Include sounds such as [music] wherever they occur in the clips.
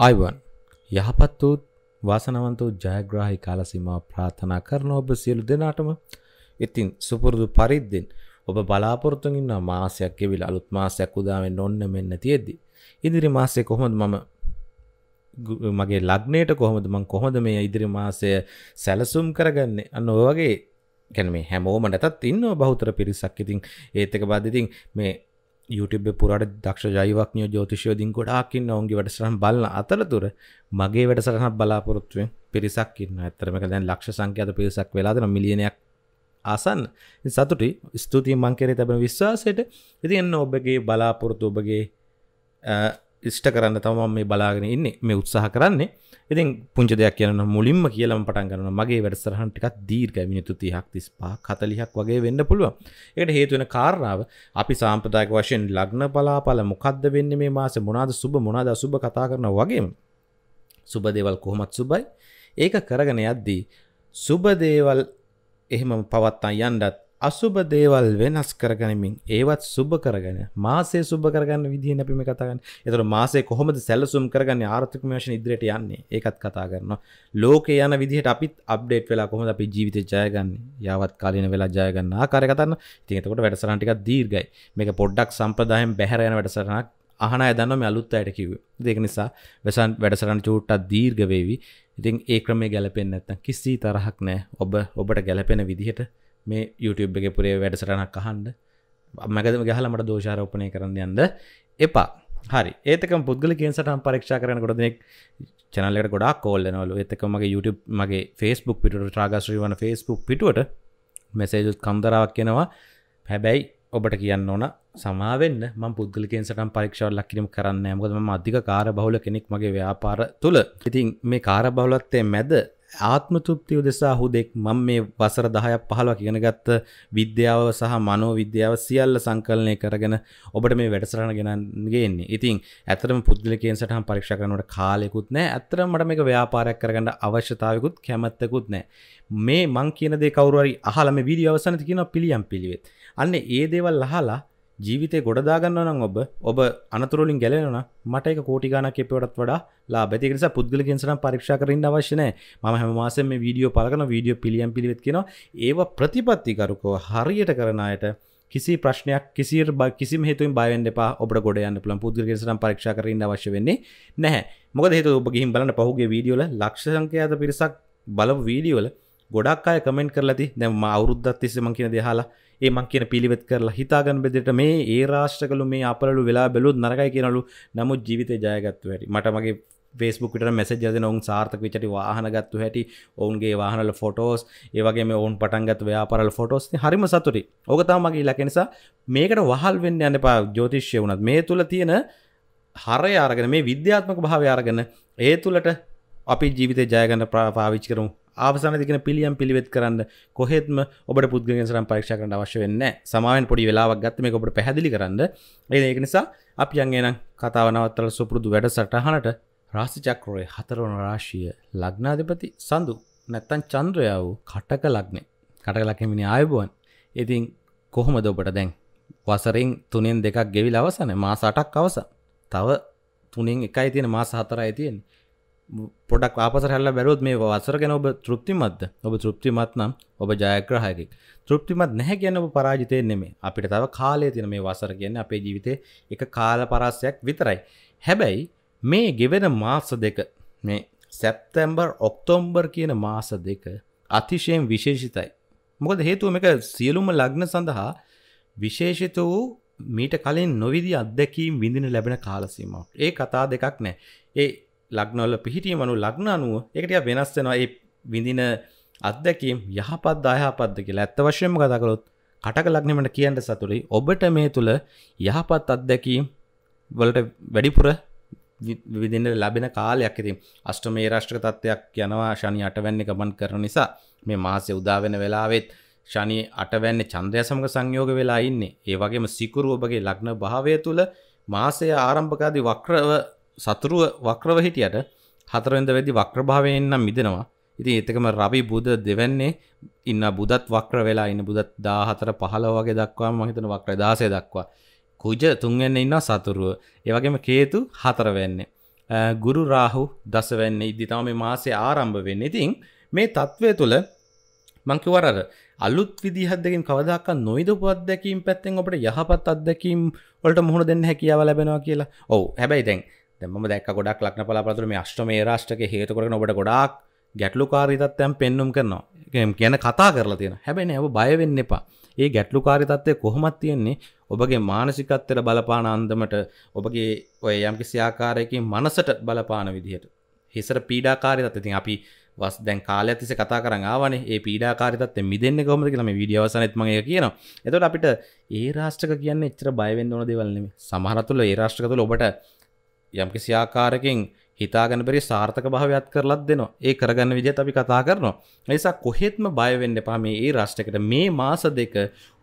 Ivan යහපත් වූත් වාසනවන්ත වූ ජයග්‍රාහි කාලසීමාව ප්‍රාර්ථනා කරන ඔබ සියලු දෙනාටම ඉතින් සුපුරුදු පරිද්දෙන් ඔබ බලාපොරොත්තුන් ඉන්න මාසයක් ගෙවිලා අලුත් මාසයක් උදා වෙන්න ඔන්න මෙන්න තියෙද්දි ඉදිරි මාසයේ කොහොමද මම මගේ ලග්නයට කොහොමද මං කොහොමද මේ ඉදිරි මාසය සැලසුම් කරගන්නේ අන්න ඔය වගේ කියන්නේ හැමෝම නැතත් ඉන්නවා බහුතර පිරිසක් ඉතින් ඒත් එක බද්ද ඉතින් මේ YouTube පුරට දක්ෂ ජයිවක්නය ජෝතිෂයෝදින් ගොඩාකින්න ඔවන්ගේ වැඩසරහම් බලන අතරතුර මගේ වැඩසරහ බලාපොරොත්තුවෙන් පිරිසක් ඉන්න ඇතරමක දැන් ලක්ෂ සංඛ්‍යත පිරිසක් වෙලාදන මිලියනයක් ආසන් සතුටි ස්තුතියි මංකෙරේ තැබෙන විශ්වාසයට ඉතින්න ඔබගේ බලාපොරොත්තු ඔබගේ ඉෂ්ට කරන්න තමන් මේ බලාගෙන ඉන්න මේ උත්සාහ කරන්නේ ඉතින් පුංච දෙයක් කියන මුලින්ම කියලම පටන් කරන මගේ වැඩසරහන්ටිකක් දීර්ග මිනිතු තිහක් තිස් පා කතලිහක් වගේ වෙන්න පුළුව එකට හේතුවෙන කාරණාව අපි සාම්ප්‍රදායක වශයෙන් ලග්න බලාපල මොකක්ද වෙන්න මේ මාස මොනාද සුබ මොනාද සුබ කතා කරන වගේ සුබ දේවල් කොහොමත් සුබයි ඒක කරගෙන යද්දී සුබ දේවල් එහෙම පවත්තා යන්ඩත් අසුබ දේවල් වෙනස් කරගනිමින් ඒවත් සුබ කරගෙන මාසේ සුබ කරගන්න විදිහ නැපිම කතාගන්න එතර මාසේ කොහොමද සැලසුම් කරගන්න ආර්ථික මේශන ඉදිරියට යන්නේ ඒකත් කතා කරනවා ලෝක යන විදිහට අපිත් අප්ඩේට් වෙලා කොහොමද අපි ජීවිත ජයගන්න යවත් කාලීන වෙලා ජයගන්න ආකාරය කතන්න ඉතින් එතකොට වැඩසටහන ටිකක් දීර්ඝයි මේක පොඩ්ඩක් සම්ප්‍රදායෙන් බැහැර යන වැඩසටහනක් අහන අය දන්නවා මේ අලුත් අයට කිව්වේ ඒක නිසා වැඩසටහන වැඩසටහන චූට්ටක් දීර්ඝ වේවි ඉතින් ඒ ක්‍රමේ ගැලපෙන්නේ නැත්නම් කිසි තරහක් නැහැ ඔබ ඔබට ගැලපෙන විදිහට මේ YouTube එක පුරේ වැඩසටනක් අහන්ඩ මගදම ගහලමට දෝෂාරෝපනය කරන්න යන්න එපා හරි ඒතක පුද්ගල කියෙන් සටම් පරක්ෂා කරන ගොඩනෙක් චනලට ගොඩා කෝල්ලනවලු එතක මගේ YouTube මගේ ෆස්බුක් පිට ්‍රාගශ්‍රී වන ෆස්බුක් පිටුවට මෙසේජුත් කම්දරාවක් කියෙනවා හැබැයි ඔබට කියන්න ඕන සමාවෙන්න ම පුද්ගලිකෙන් සටම් පරික්ෂාව ලක්කිරම් කරන්න මුදම අධික කාර බහුල කෙනෙක් මගේ ව්‍යාපාර තුළ ඉතින් මේ කාර බහුලත්තේ මැද ආත්මතුෘප්තිය දෙසා හුදෙක් මම මේ වසර දහයක් පහලක් ඉගෙනගත්ත විද්‍යාව සහ මනෝ විද්‍යාව සියල්ල සංකලනය කරගෙන ඔබට මේ වැඩසරන ගෙනගෙන්නේ ඉතින් ඇතරම පුද්ලිකෙන් සටහන් පරික්ෂ කරනට කාලෙකුත් නෑ ඇතර මට මේක ව්‍යාපාරයක් කරගන්න අවශ්‍යතාවකුත් කැමත්තකුත් නෑ මේ මං කියනදේ කවරුවරි අහලම විඩිය අවසනති කියන පිළියම් පිළිවෙත් අන්න ඒ දේවල් අහලා ජීවිත ගොඩදාගන්න නම් ඔබ ඔබ අනතුරලින් ගැලෙන මට එක කෝටිගානක් එපවටත් වඩා ලා බැතිකෙනස පුද්ගල කෙන්සන පරික්ෂා කරන්න අවශ්‍යනය ම හැමවාසම වීඩියෝ පලකන වීඩියෝ පිළියම් පිළිවෙත් කියෙන ඒ ප්‍රතිපත්තිකරුකෝ හරියට කරනයට කිසි ප්‍රශ්නයක් කිසිර බ කිසිම හේතුන් බයෙන් එපා ඔබට ගොඩයන්න පුළන් පුද්ගලගෙසනම් පරක්ෂ කරන්න අවශ්‍ය වෙන්නේ නැහැ මොකද හේතු ඔබ ගිහින් බලන්න පහුගේ වීඩියෝල ලක්ෂ සංඛ්‍යාත පිරිසක් බලව වීඩියෝල ගොඩක් අය කමෙන්ට් කරලා ඇති දැන් මම අවුරුද්දක් තිස්සේ මං කියන දේ අහලා ඒමං කියන පිළිවෙත් කරලා හිතාගන්න බෙදට මේ ඒ රාශ්ටකලු මේ අපලු වෙලා බැලුත් නරකයි කියනලු නමුත් ජීවිත ජයගත්තු වැරි මට මගේ ෆස්බුකට මැසජ දෙන ඔවන් සාර්ථක විචට වාහනගත්තු හැටි ඔවන්ගේ වාහනල ෆොටෝස් ඒවගේ ඔවන් පටන්ගත් ව්‍යාපරල් ෆොටෝස් හරිම සතුරි ඕකතාමගේ ලකෙනසා මේකට වහල් වෙන්න යන්න පා ජෝතිශ්‍ය වුණත් මේ තුළ තියෙන හරය අරගෙන මේ විද්‍යාත්මක භාව අරගෙන ඒ තුළට අපි ජීවිත ජයගන්න පාවිච් කරුම් ආසන තිකන පිළියම් පිළිවෙත් කරන්න කොහෙත්ම ඔබට පුද්ගලෙන්සරම් පරීක්ෂ කරන්න අවශ්‍ය වෙන්න සමාවෙන් පොඩි වෙලාවක් ගත්ත මේ ඔබට පැහැදිලි කරන්න ඒක නිසා අපි අන්ගෙන කතාවනවත්තල සුපුරුදු වැඩ සටහනට රාසිචක්‍රෝය හතරවන රාශිය ලග්නාධපති සඳු නැත්තන් චන්ද්‍රයා වූ කටක ලක්නේ කටක ලක්කමිනි ආයබුවන් ඉතින් කොහොමද ඔබට දැන් වසරින් තුනෙන් දෙකක් ගෙවිල අවසන මාස අටක් අවස තව තුනෙන් එකයි තියෙන මාස හතරයි තියෙන්නේ පොඩක් ආපස හැල්ල බැරුත් මේ වසරගෙන ඔබ තෘප්තිමත්ද ඔබ තෘප්තිමත් නම් ඔබ ජයග්‍රහයකි තෘප්තිමත් නැහැ කියන්න ඔබ පරාජිතය නෙමේ අපිට තව කාලය තින මේ වසර කියන්න අපේ ජීවිතය එක කාල පරස්සයක් විතරයි හැබැයි මේ ගෙවෙන මාස දෙක මේ සැප්තැම්බර් ඔක්තෝම්බර් කියන මාස දෙක අතිශයෙන් විශේෂිතයි මොකද හේතුව එක සියලුම ලග්න සඳහා විශේෂිත වූ මීට කලින් නොවිදි අත්දැකීම් විඳින ලැබෙන කාලසීමාව ඒ කතා දෙකක් නෑ ඒ ලක්නොල්ල පිහිටීම අනු ලක්න අනුව එකට වෙනස් වෙනවා ඒ විඳින අත්දැකීම් යහපත් දායහපත්ද කියලා ඇත්ත වශයෙන්ම කතකළොත් කටක ලක්නමට කියන්ට සතුරයි ඔබට මේ තුළ යහපත් අත්දැකීම් වලට වැඩිපුර විදින්න ලැබෙන කාලයක් ඉතින් අෂ්ට මේ රාෂ්ට්‍ර තත්ත්වයක් යනවා ශනි අටවැන්නේ ගමන් කරන නිසා මේ මාසය උදාවෙන වෙලාවෙත් ශනි අටවැන්න චන්ද්‍රය සමඟ සංයෝග වෙලා ඉන්නේ ඒ වගේම සිකුරු ඔබගේ ලග්න භාවය තුළ මාසය ආරම්භකාදි වක්‍රව සතුරුව වක්‍රව හිටියට හතරවෙද වෙදි වක්‍රභාවයෙන්න්නම් මිදෙනවා ඉතින් එතකම රවි බුද දෙවන්නේ ඉන්න බුදත් වක්‍ර වෙලා ඉන්න බුදත් දාහතර පහල වගේ දක්වා මහිතන වක්‍ර දාසය දක්වා කුජ තුන්වෙන්න ඉන්න සතුරුව ඒවගේම කේතු හතර වෙන්නේ ගුරු රාහු දසවැන්නේ ඉදිතම මේ මාසේ ආරම්භ වෙන්න ඉතින් මේ තත්ත්වය තුළ මංකිවරර අලුත් විදිහදකින් කවදක් නොයිදපු අත්දැකීම් පැත්තෙන් ඔට යහපත් අත්දැකීම් ඔලට මුහුණ දෙන්න හැකියාව ලැබෙනවා කියලා ඔවු හැබැයි දැන් තැම දැක් ගොඩක් ලක්න පලාපතුර මේ අශ්ටමේ රාෂ්ටක හේතුකර නොට ගොඩක් ගැටලුකාරිතත්වයන් පෙන්නුම් කරනවා කියන කතා කරලා තියෙන හැබැයි ඇව බයවෙන්න එපා ඒ ගැටලුකාරිතත්වය කොහොමත් තියෙන්නේ ඔබගේ මානසිකත්තර බලපාන අන්දමට ඔබගේ ඔය යම්කි ස්‍යාකාරයකින් මනසට බලපාන විදිහට හිසර පීඩාකාරිතත් ඉතින් අපි වස් දැන් කාල ඇතිස කතා කරන්න ආවන ඒ පීඩාකාරිතත් මිදන්න කොමර කියලම විඩියවසනත්මය කියන එතොට අපිට ඒ රාෂ්ටක කියන්න එච්චර බයවෙන්න ඕන දෙවල්න්නේ සමහරතුල ඒ රාෂ්ටකතුල ඔබට යම්කිසි ආකාරකින් හිතාගෙන බැරි සාර්ථක භාවයක් කරලත් දෙනවා. ඒ කරගන්න විදිහත් අපි කතා කරනවා. ඒ නිසා කොහෙත්ම බය වෙන්න එපා මේ ඒ රාෂ්ට්‍රයකට මේ මාස දෙක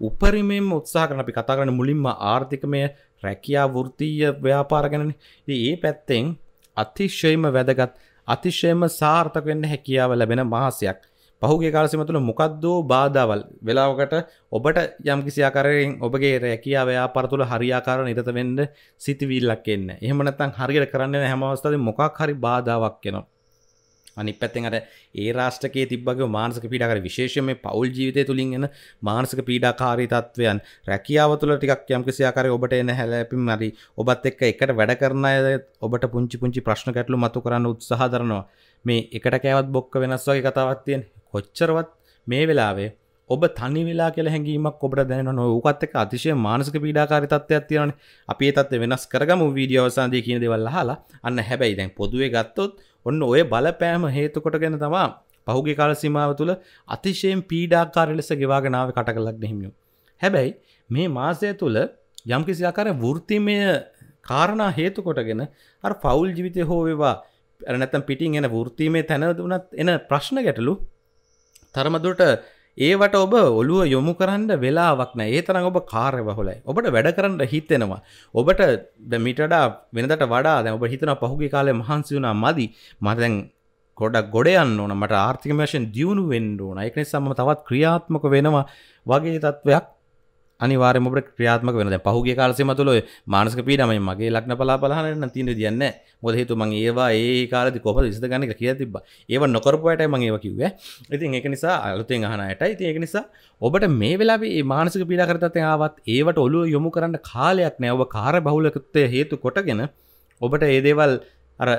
උපරිමයෙන්ම උත්සාහ කරන අපි කතා කරන්නේ මුලින්ම ආර්ථිකමය රැකියා වෘත්තීය ව්‍යාපාර ගැනනේ. ඉතින් ඒ පැත්තෙන් අතිශයම වැදගත් අතිශයම සාර්ථක වෙන්න හැකියාව ලැබෙන මාසයක්. පහුගේ කාලසිම තුළ මොකක්දෝ බාධාවල් වෙලාවකට ඔබට යම්කිසියාකාරයෙන් ඔබගේ රැකියාවයා පරතුළ හරියාකාර නිරත වෙන්ඩ සිතිවිල්ලක් එන්න එහමනත්තන් හරියට කරන්න හැමවස්ථාව මොකක් හරි බාධාවක් කෙනවා. අනි පැත්තෙන්ට ඒ රාෂ්ටකයේ තිබගේ මානසක පීඩාකර විශේෂම පවුල් ජීවිතය තුළින් එන මානසක පීඩාකාරී තත්වයන් රැකියාව තුළ ටිකක් යම්කිසියාකාරය ඔබට එන හැලැපින් මරි ඔබත් එක්ක එකට වැඩ කරන අය ඔබට පුංචි පුංචි ප්‍රශ්න ගැටලු මතු කරන්න උත්සාහ දරනවා මේ එකට කෑවත් බොක්ක වෙනස් වගේ කතාවක් තියෙන කොච්චරවත් මේ වෙලාවේ ඔබ තනි වෙලා කියලා හැඟීමක් ඔබට දැනෙනවා නෝ ඌකත් එක්ක අතිශය මානසික පීඩාකාරී තත්ත්වයක් තියෙනවානේ අපි ඒ තත්ත්වය වෙනස් කරගමු වීඩියෝ අවසානයේදී කියන දේවල් අහලා අන්න හැබැයි දැන් පොදුවේ ගත්තොත් ඔන්න ඔය බලපෑම හේතු කොටගෙන තමා පහුගේ කාල සීමාව තුළ අතිශයෙන් පීඩාකාර ලෙස ගෙවාගෙනාව කට කලක් දෙහිමියෝ හැබැයි මේ මාසය තුළ යම්කිසි ආකාර වෘතිමය කාරණා හේතු කොටගෙන අර පවුල් ජීවිතය හෝ වේවා ඇරනැතම් පිටින් එන වෘත්තීමේ තැනදුනත් එන ප්‍රශ්න ගැටලු තරමදුට ඒවට ඔබ ඔලුව යොමු කරන්න වෙලාවක්න ඒ තරම් ඔබ කාර්ය බහුලයි ඔබට වැඩ කරන්න හිතෙනවා ඔබට මිටඩා වෙනදට වඩා දැ ඔබ හිතන පහුගේ කාලය මහන්සි වුණා මදි මතැන් ගොඩක් ගොඩයන්න ඕන මට ආර්ථික මශයෙන් දියුණු වෙන්ඩුවන එක නිසාම තවත් ක්‍රියාත්මක වෙනවා වගේ තත්ත්වයක් අනිවාර්යම ඔබට ක්‍රියාත්මක වෙනවා. දැන් පහුගිය කාලසීම තුළ ඔය මානසික පීඩාව මම මගේ ලග්න පලාපලහන නම් තියෙන විදියක් නැහැ. මොකද හේතුව මම ඒවා ඒ කාලෙදි කොහොමද විසඳගන්නේ කියලා කියලා තිබ්බා. ඒව නොකරපු අයටයි මම ඒවා කිව්වේ. ඉතින් ඒක නිසා අලුතෙන් අහන අයටයි. ඉතින් ඒක නිසා ඔබට මේ වෙලාවේ මේ මානසික පීඩා කරතත් ආවත් ඒවට ඔළුව යොමු කරන්න කාලයක් නැහැ. ඔබ කාර්යබහුලකත්වයේ හේතු කොටගෙන ඔබට ඒ දේවල් අර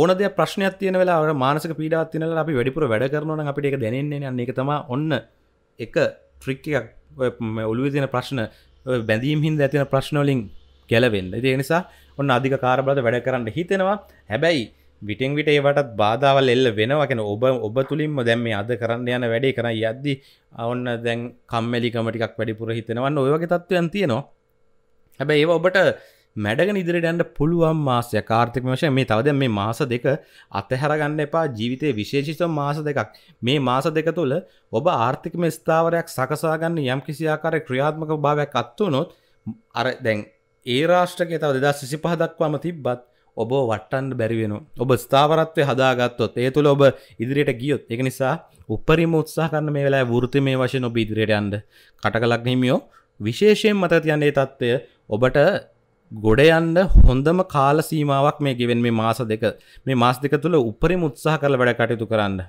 ඕනද ප්‍රශ්නයක් තියෙන වෙලා මානසක පීඩාත් තිනල අපි වැඩිපුර වැඩ කරනවන අපිට එක දැනෙන්නේ අන්න එක තම ඔන්න එක ට්‍රික් එකක් ඔලුව තින ප්‍රශ්න බැඳීම් හින්ද ඇතින ප්‍රශ්නෝලින් ගැලවෙන්න ඒ නිසා ඔන්න අධික කාරබලද වැඩ කරන්න හිතෙනවා හැබැයි විටෙන් විට ඒවටත් බාධාවල් එල්ල වෙනවකෙන ඔබ ඔබ තුළින්ම දැම් මේ අද කරන්න යන වැඩේ කර යද්දි අවන්න දැන් කම්මලිකමටිකක් වැඩිපුර හිතෙනවන්න ඔයවගේ තත්ත්වයන් තියෙනවා හැබැ ඒ ඔබට මැඩගෙන ඉදිරිට යන්න පුළුවන් මාසය කාර්ථික වශය මේ තවද මේ මාස දෙක අතහැරගන්න එපා ජීවිතය විශේෂිත මාස දෙකක් මේ මාස දෙක තුළ ඔබ ආර්ථිකම ස්ථාවරයක් සකසාගන්න යම් කිසිආකාර ක්‍රියාත්මක භාවයක් අත්වනොත් අර දැන් ඒ රාෂ්ට්‍රක තව දෙදා සිසි පහදක්වාම තිබ්බත් ඔබ වට්ටන්ඩ බැරිවෙන ඔබ ස්ථාවරත්වය හදාගත්තොත් ඒ තුළ ඔබ ඉදිරියට ගියොත් එක නිසා උපරිම උත්සා කරන්න මේ වෙලා වෘති මේ වශයෙන් ඔබ ඉදිරියට අන්ඩ කටකලක් හිමියෝ විශේෂයෙන් මත තියන්නේ තත්ත්වය ඔබට ගොඩ යන්න හොඳම කාල සීමාවක් මේ ගෙවෙන් මේ මාස දෙක මේ මාස් දෙක තුළ උපරි මුත්සාහ කරල වැඩ කටයුතු කරන්න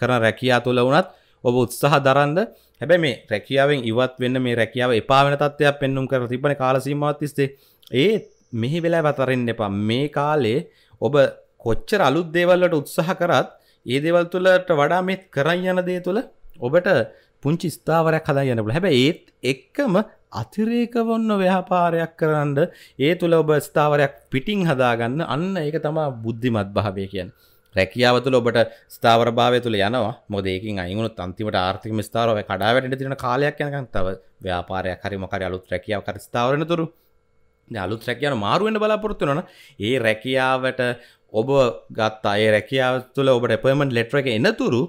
කරන රැකයා තුළ වනත් ඔබ උත්සාහ දරන්න හැබැ මේ රැකියාවෙන් ඉවත් වෙන්න මේ රැකියාව එපාවෙන තත්වයක් පෙන්නුම් කර තිබන කාලසීමමත්තිස්සේ ඒ මෙහි වෙලා වතරෙන් එපා මේ කාලේ ඔබ කොච්චර අලුත් දේවල්ලට උත්සාහ කරත් ඒ දෙවල් තුළට වඩා මෙත් කරන් යන දේ තුළ ඔබට පුංචි ස්ථාවරයක් හදා යනට හැබ ඒත් එක්කම අතිරේකවන්න ව්‍යාපාරයක් කරන්න ඒ තුළ ඔබ ස්ථාවරයක් පිටිං හදාගන්න අන්න ඒක තමා බුද්ධිමත් භාවය කියන්. රැකියාවතුල ඔබට ස්ථාවරභාවය තුළ යනවා මොදේකින් අයුණු තන්තිමට ආර්ථික ස්ථාරව කඩාවැට තින කාලයක් යනකන් තව ව්‍යාපාරයක් හරිමකර අලුත් රැකියාව කර ස්ථාවරන තුරු අලුත් රැකියන මාරුවෙන්ට බලාපොරොත්තුනන ඒ රැකියාවට ඔබ ගත්තා ඒ රැකියාව තුළ ඔබට පොමට ලෙට්ර එක එනතුරු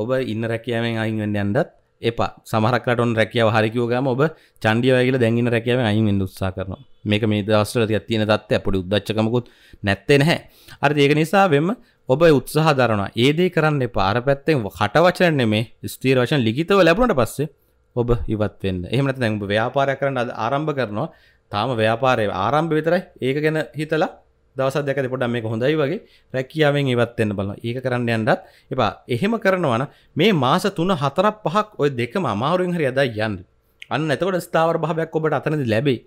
ඔබ ඉන්න රැකියාවෙන් අයින්වෙන්න යන්ඩත් එපා සමහරකට ඔන් රැකියාව හරි කිව්වගම ඔබ චණ්ඩිය වගේ කියලා දැන් ඉන්න රැකියාවෙන් අයින් වෙන්න උත්සාහ කරනවා. මේක මේ දවස්වල ටිකක් තියෙන தත්ත්වය පොඩි උද්දච්චකමකුත් නැත්තේ නැහැ. හරිද ඒක නිසා වෙම ඔබ උත්සාහ දරනවා. ඒ දේ කරන්න එපා. අර පැත්තෙන් කටවචන නෙමේ ස්ථීර වචන ලිඛිතව ලැබුණට පස්සේ ඔබ ඉවත් වෙන්න. එහෙම නැත්නම් ඔබ ව්‍යාපාරයක් කරන්න ආරම්භ කරනවා. තාම ව්‍යාපාරය ආරම්භ විතරයි. ඒක ගැන හිතලා දවසදක පොට මේ හොඳයි වගේ රැකියාවෙන් ඉවත්වෙන්න බලන ඒක කරන්න යන්නත් එපා එහෙම කරනවන මේ මාස තුන හතර පහක් ඔය දෙකම අමාරුවෙන් හරි අදයි යන්න අන්න එතවට ස්ථාවර භාවයක් ඔබට අතනද ලැබේ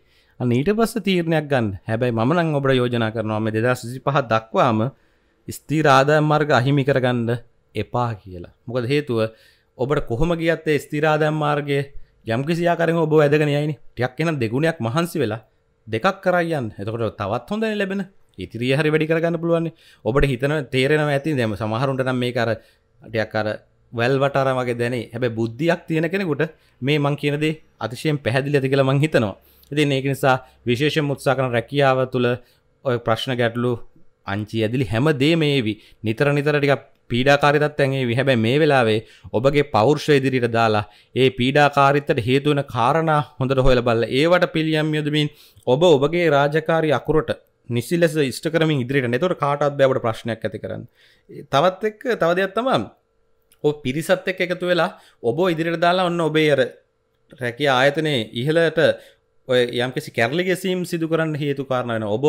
අන්න ඊට පස්ස තීරණයක් ගන්න හැබැයි මනං ඔබට යෝජනා කරනවා මේ දෙදා සිසි පහ දක්වාම ස්තීරාදාය මාර්ග අහිමි කරගන්න එපා කියලා මොකද හේතුව ඔබට කොහොම ගියත්තේ ස්තිරාදයම් මාර්ගය යම්කිසියාකරෙන් ඔබ ඇදගෙනයනි ටියක් එනම් දෙගුණයක් මහන්සි වෙලා දෙකක් කරයන් එතකොට තවත් හොඳ ලැබෙන ඉතිරි හරි වැඩි කරගන්න පුළුවන් ඔබට හිතන තේරෙනව ඇති දැම සමහරුන්ට නම් මේ කරටයක් අර වැල්වටාර වගේ දැනේ හැබ බුද්ධියක් තියෙන කෙනෙකුට මේ මං කියනද අතිශයෙන් පැහැදිලි ඇති කියලා මං හිතනවා ඉතින් ඒක නිසා විශේෂ මුත්සා කරන රැකියාව තුළ ඔය ප්‍රශ්න ගැටලු අංචි ඇදිලි හැම දේ මේවි නිතර නිතර ටික පීඩාකාරිතත්ඇගේ විහැබැ මේ වෙලාවේ ඔබගේ පෞර්ෂ ඉදිරිට දාලා ඒ පීඩාකාරිත්තට හේතුවන කාරණ හොඳට හොයල බල්ල ඒවට පිළියම් යොදමින් ඔබ ඔබගේ රාජකාරි අකුරට නිසිල්ලෙස ස්ට කරමින් ඉදිරිට එතොට කාටත් බැවට ප්‍රශ්නයක් ඇති කරන්න තවත් එක් තව දෙයක් තමම් ඔ පිරිසත් එක් එකතු වෙලා ඔබ ඉදිරිට දාලා ඔන්න ඔබේ අර රැකිය ආයතනය ඉහලට ඔය යම්කිසි කැරලිගෙ සීම් සිදු කරන්න හේතු කාරණයන ඔබ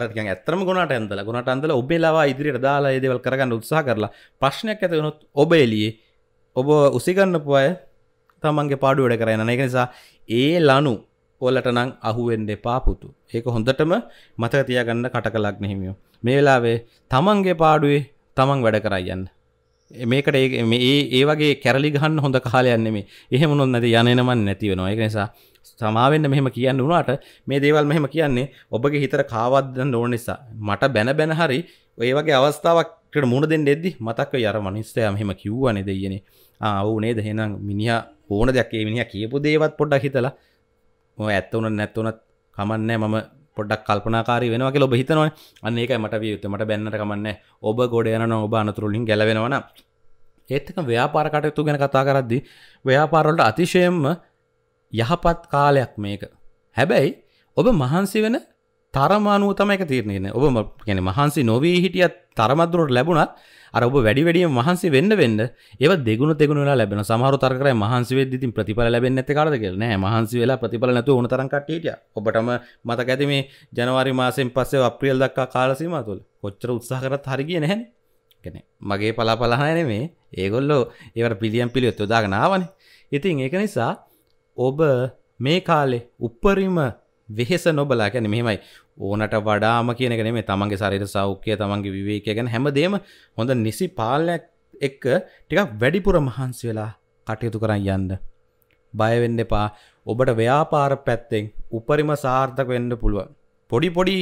අරක ඇතරම ගොනට ඇන්දල ගොනට අන්දල ඔබේලාවා ඉදිරිට දාලා ඒදවල් කරගන්න උත්සා කරලා ප්‍රශ්නයක් ඇතිවනොත් ඔබ එලියේ ඔබ උසිගන්න පුවය තමන්ගේ පාඩු වැඩ කරන්න එක නිසා ඒ ලනු ඕලට නම් අහුවෙන්ඩ පාපුතු ඒක හොඳටම මතක තියගන්න කට කලක් නෙහිමියෝ මේලාවේ තමන්ගේ පාඩුවේ තමන් වැඩ කරයන්න මේකට ඒ ඒ වගේ කැරලි ගහන්න හොඳ කාලයන්නෙමේ එහෙම නොත් නැති යනනමන් නැතිවෙනවා ඒක නිසා සමාවෙන්න මෙහෙම කියන්න වුණාට මේ දේවල් මෙහෙම කියන්නේ ඔබගේ හිතර කාවද්දන්න ඕන නිසා මට බැන බැන හරි ඒ වගේ අවස්ථාවක්ට මුණ දෙන්න එද්දි මතක්ක යර මනිස්සය මෙහෙම කිව්වනේ දෙයනේ ආවු නේද එහෙනම් මිනිහා ඕන දෙයක් ඒ මිනිහා කියපු දේවත් පොඩ්ඩක් හිතලා ම ඇත්තවන නැත්වනත් කමන්නෑ මම පොඩක් කල්පනාකාර වෙනවාගේ ඔබ හිතනවා අන්න එක මට වියුත්ත මට බැන්නට කමන්න ඔබ ගොඩ යන ඔබ අනතුරුලින් ගැලවෙනවන ඒත්තක ව්‍යාපාර කටයුතු ගැන කතා කරද්දි ව්‍යාපාරොලට අතිශයෙන්ම යහපත් කාලයක් මේක හැබැයි ඔබ මහන්සි වෙන තරමානුව තම එක තීරණයන ඔබ ගැන මහන්සි නොවී හිටියත් තරමදුරට ලැබුණත් අරබ වැඩි වැඩිය මහන්සි වෙන්න වෙන්න ඒ දෙගුණ තෙගුණ ලැබෙන සමහර තරකර මහන්සි වෙද්දී ප්‍රතිඵල ලැබෙන්නේ නැති කාටද කියලා නෑ මහන්සි වෙලා ප්‍රතිඵල නැතුව ඕන තරම් කට්ටිය හිටියා ඔබටම මතක ඇති මේ ජනවාරි මාසෙන් පස්සේ අප්‍රේල් දක්වා කාල සීමාව තුළ කොච්චර උත්සාහ කරත් හරියන්නේ නැහැනේ කැනෙ මගේ පලාපලහය නෙමේ ඒගොල්ලෝ ඒවට පිළියම් පිළියොත් යොදාගෙනාවන ඉතින් ඒක නිසා ඔබ මේ කාලේ උප්පරිම වෙහෙස නොබලා ගැන මෙහෙමයි ඕනට වඩාම කියනගෙන මේ තමන්ගේ සරිර සෞඛ්‍යය තමන්ගේ විවේකය ගැන හැමදේම හොඳ නිසි පාලනයක් එක්ක ටිකක් වැඩිපුර මහන්සි වෙලා කටයුතු කරන්න යන්න. බයවෙන්න එපා ඔබට ව්‍යාපාර පැත්තෙන් උපරිම සාර්ථක වෙන්න පුළුවන්. පොඩි පොඩි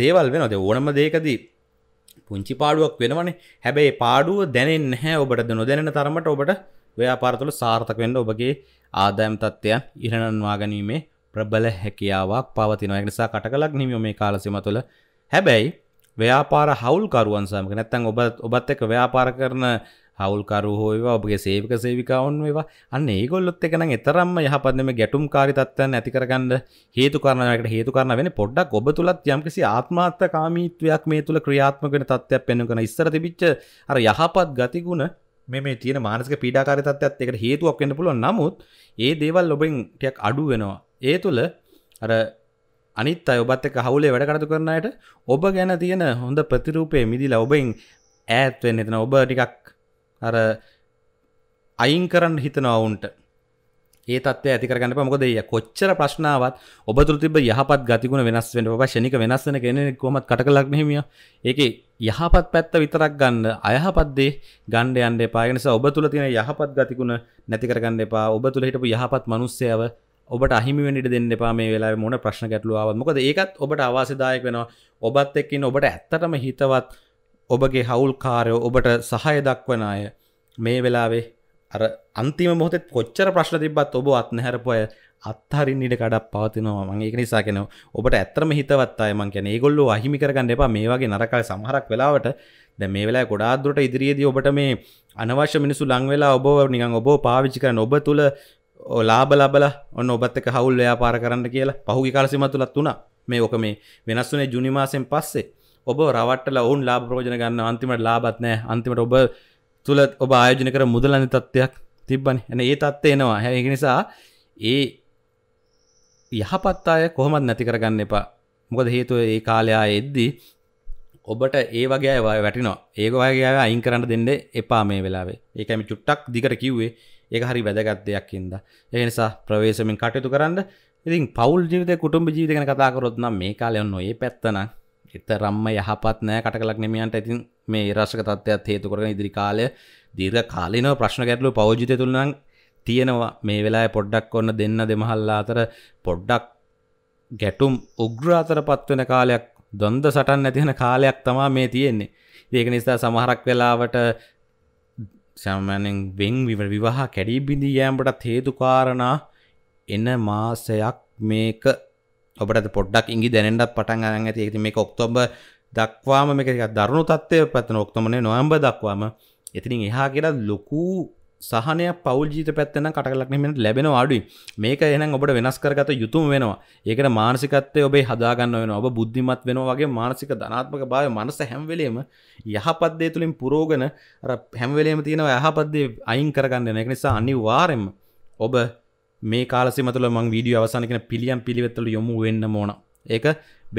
දේවල් වෙනද ඕනම දේකදී පුංචි පාඩුවක් වෙනවනේ හැබැයි පාඩුව දැනෙන් නැහැ ඔබට නොදැනෙන තරමට ඔබට ව්‍යාපාරතුළ සාර්ථක වෙන්න ඔබගේ ආදායම් තත්ත්වයන් ඉරණන්වා ගැනීමේ ප්‍රබල හැකියාවක් පවතිනවා නිසා කටකලක් නිමියෝ මේ කාලසිම තුළ හැබැයි ව්‍යාපාර හවුල්කරුවන් සමග නැත්තං ඔබ ඔබත් එක ව්‍යාපාර කරන හවුල්කරු හෝවා ඔබගේ සේවක සේවිකාවන් වේවා අන්න ඒගොල්ලොත් එකන එතරම්ම යහපදම ගැටුම් කාරිතත්වයන් ඇතිකරගන්න හේතු කරනකට හේතු කරන වෙන පොඩ්ඩක් ඔබ තුළත් යම්කිසි ආත්මාත්ත කාමීත්වයක් මේ තුළ ක්‍රියාත්මකෙන තත්වයක් පෙන්නුකන ඉස්සර තිබිච්ච අර යහපත් ගතිගුණ මේ තියෙන මානසික පීඩාකාරිතත්වයක් එකට හේතුවක් වෙන්න පුළුවන් නමුත් ඒ දේවල් ඔබෙන් ටියක් අඩු වෙනවා ඒ තුළ අර අනිත් ඔබත් එක හවුලේ වැඩ කරතු කරන්නයට ඔබ ගැන තියෙන හොඳ ප්‍රතිරූපය මිදිල ඔබයින් ඈත්වෙන්න එතන ඔබ ටිකක් අර අයින් කරන්න හිතනවුන්ට ඒ තත්ව ඇතිකරගන්න මොකද ය කොච්චර ප්‍රශ්නාවත් ඔබ තුතිබ යහපත් ගතිගුණ වෙනස් වෙන ඔබ ශනික වෙනස්සන කෙනෙ කොමත් කටකලක් මෙහිමිය ඒක යහපත් පැත්ත විතරක් ගන්න අයහපත්දේ ගණ්ඩ අන්ඩ පාගෙනස ඔබ තුළ තියෙන යහපත් ගතිගුණ නැතිකරගන්න එපා ඔබ තුළ හිටපු යහපත් මනුස්සයව ඔබට අහිමිවැනිට දෙන්න එපා මේ වෙලා මොන ප්‍රශ්න ගැටලුවාවත් මොකද ඒකත් ඔබට අවාසිදායක වෙනවා ඔබත් එක්කින් ඔබට ඇත්තටම හිතවත් ඔබගේ හවුල් කාරයෝ ඔබට සහය දක්වන අය මේ වෙලාවේ අර අන්තිම මොහොතෙත් කොච්චර ප්‍රශ්න තිබ්බත් ඔබ අත්නහැරපු අය අත්හරින් ඉඩ කඩක් පවතිනවා මම ඒක නිසා කියනවා ඔබට ඇත්තම හිතවත් අය මං කියන්නේ ඒගොල්ලෝ අහිමි කරගන්න එපා මේ වගේ නරකල් සමහරක් වෙලාවට දැන් මේ වෙලාවේ ගොඩාක් දුරට ඉදිරියේදී ඔබට මේ අනවශ්‍ය මිනිස්සු ලං වෙලා ඔබව නිකන් ඔබව පාවිච්චි කරන ඔබ තුල ලාබ ලබල ඔන්න ඔබත් එක හවුල් ්‍යාපාර කරන්න කියලා පහුගි කාලසිම තුළත් වුණ මේ ඕක මේ වෙනස්සුනේ ජුනිමාසෙන් පස්සේ ඔබ රවටල ඔවන් ලාබ ප්‍රෝජන ගන්න අන්තිමට ලාබත් නෑ අන්තිමට ඔබ තුළ ඔබ ආයෝජන කර මුදලන්න තත්ත්වයක් තිබ්බන එන ඒ තත්වේ එනවා හැ නිසා ඒ යහපත් අය කොහොමත් නැති කරගන්න එපා මොකද හේතුව ඒ කාලයා එද්දී ඔබට ඒ වගේ වැටිනවා ඒක වගේ අයින් කරන්න දෙන්න එපා මේ වෙලාවේ ඒකම චුට්ටක් දිකට කිව්වේ ඒ හරි වැදගත්දයක්කින්ද එනිසා ප්‍රවේශමින් කටයුතු කරන්න ඉතින් පවල් ජීවිත කුටුම් ජීවිතගෙන කතාකරොත්නම් මේ කාලයන්න ඒ පැත්තන එත රම්ම යහපත් නෑ කට කලක් නෙමියන්ට ඇතින් මේ රශ්ක තත්ත්වයක් හේතු කරන ඉදිරි කාලය දීර්ග කාලනව ප්‍රශ්න ගැටලු පවජිත තුළනම් තියෙනවා මේ වෙලා පොඩ්ඩක් ඔන්න දෙන්න දෙමහල්ලා අතර පොඩ්ඩක් ගැටුම් උග්‍ර අතර පත්වෙන කාලයක් දොන්ද සටන් ඇතිහෙන කාලයක් තමා මේ තියෙන්නේ ඒක නිසා සමහරක් වෙලාවට සෑමෑනෙන් වෙන් විවාහ කැඩී බිඳී යෑම්ටත් හේතුකාරණා එන මාසයක් මේක ඔබට පොඩ්ඩක් ඉංගි දැනෙන්ටත් පටන් අරන් ඇති ඇති මේ ඔක්තොබ දක්වාම මේක දරුණු තත්වය පත්න ඔක්තොමනේ නොයම්බ දක්වාම එතිනින් එහා කියලා ලොකූ සහනය පවල් ජීත පැත්තන කටලක්නීමට ලැබෙන අඩුයි මේක එනම් ඔබට වෙනස් කරගත යුතුම වෙනවා ඒකට මානසිකත්තය ඔබේ හදාගන්න වෙන ඔබ බුද්ධිමත් වෙනවාගේ මානසික ධනාත්මක බාය මනස හැම්වලේම යහපත්දේ තුළින් පුරෝගන හැම්වලේම තියෙනව යහපත්දේ අයින් කරගන්න එක නිසා අනි වාරෙම ඔබ මේ කාලසිමතුල මං වීඩිය අවසානකන පිළියම් පිළිවෙත්තල යොමු වෙන්න මෝන ඒක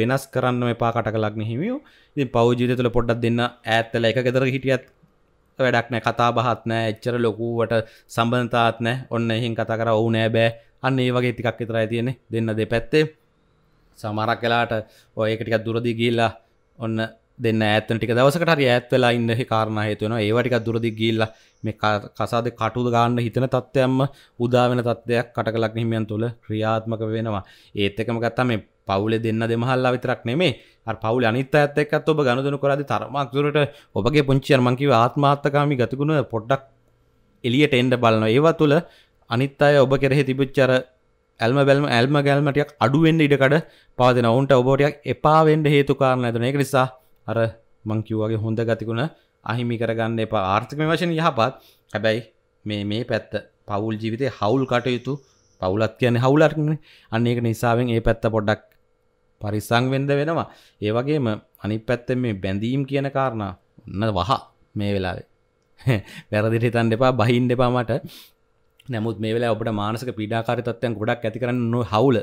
වෙනස් කරන්න එපා කටකලක් හිමියෝ ඉතින් පෞජීතතුල පොඩ්ඩක් දෙන්න ඇත්තල එක ගෙදර හිටියත් වැඩක් නෑ කතා බහත් නෑ එච්චර ලොකුවට සම්බන්ධතාත් නෑ ඔන්න එහින් කතා කර ඔවු නෑ බෑ අන්න ඒ වගේ ටිකක් විතරයි තියෙනෙ දෙන්න දෙ පැත්තේ සමරක් කලාට ඔය එකටිකක් දුරදි ගිල්ලා ඔන්න දෙන්න ඇත්තන ටික දවසකට හරි ඇත් වෙලා ඉන්න කාරණ හේතුවෙන ඒවටික දුරදි ගිල්ල මේ කසාද කටුද ගන්න හිතන තත්ත්වයම්ම උදාවෙන තත්ත්වයක් කටකලක් හිමියන් තුළ ක්‍රියාත්මක වෙනවා ඒත් එකම ගත්තා මේ පවුල දෙන්න දෙමහල්ලා විතරක් නෙමේ පවුල අනිත ඇත්තකත් ඔබ ගණදනු කරද තරමක් දුරට ඔබගේ පුංචි අර්මංකිව ආත්මාත්තකාමි ගතිකුණ පොඩ්ඩක් එලියට එන්ඩ බලන ඒවා තුළ අනිත් අය ඔබ කෙරෙහි තිබිච්චර ඇල්ම බැල්ම ඇල්ම ගැල්මටයක් අඩුවෙන්ඩ ඉඩකඩ පාදන ඔවුන්ට ඔබෝටයක් එපාවෙන්ඩ හේතුකාරණ ඇතන එක නිසා අර මංකිව්වගේ හොඳ ගතිකුණ අහිමි කරගන්න එපා ආර්ථික වශයෙන් යහපත් හැබැයි මේ මේ පැත්ත පවුල් ජීවිතය හවුල් කටයුතු පවුලත් කියන හවුලටන අන්න ඒක නිසාවෙන් ඒ පැත්ත පොඩ්ඩක් පරිසං වෙන්ද වෙනවා ඒවගේම අනි පැත්ත මේ බැඳීම් කියන කාරණ න්න වහා මේ වෙලාවේ [laughs] වැරදිට හිතන් එපා බහින් දෙපා මට නමුත් මේ වෙලා ඔබට මානසක පීඩාකාරතත්වයන් ගොඩක් ඇති කරන්න නො හවුල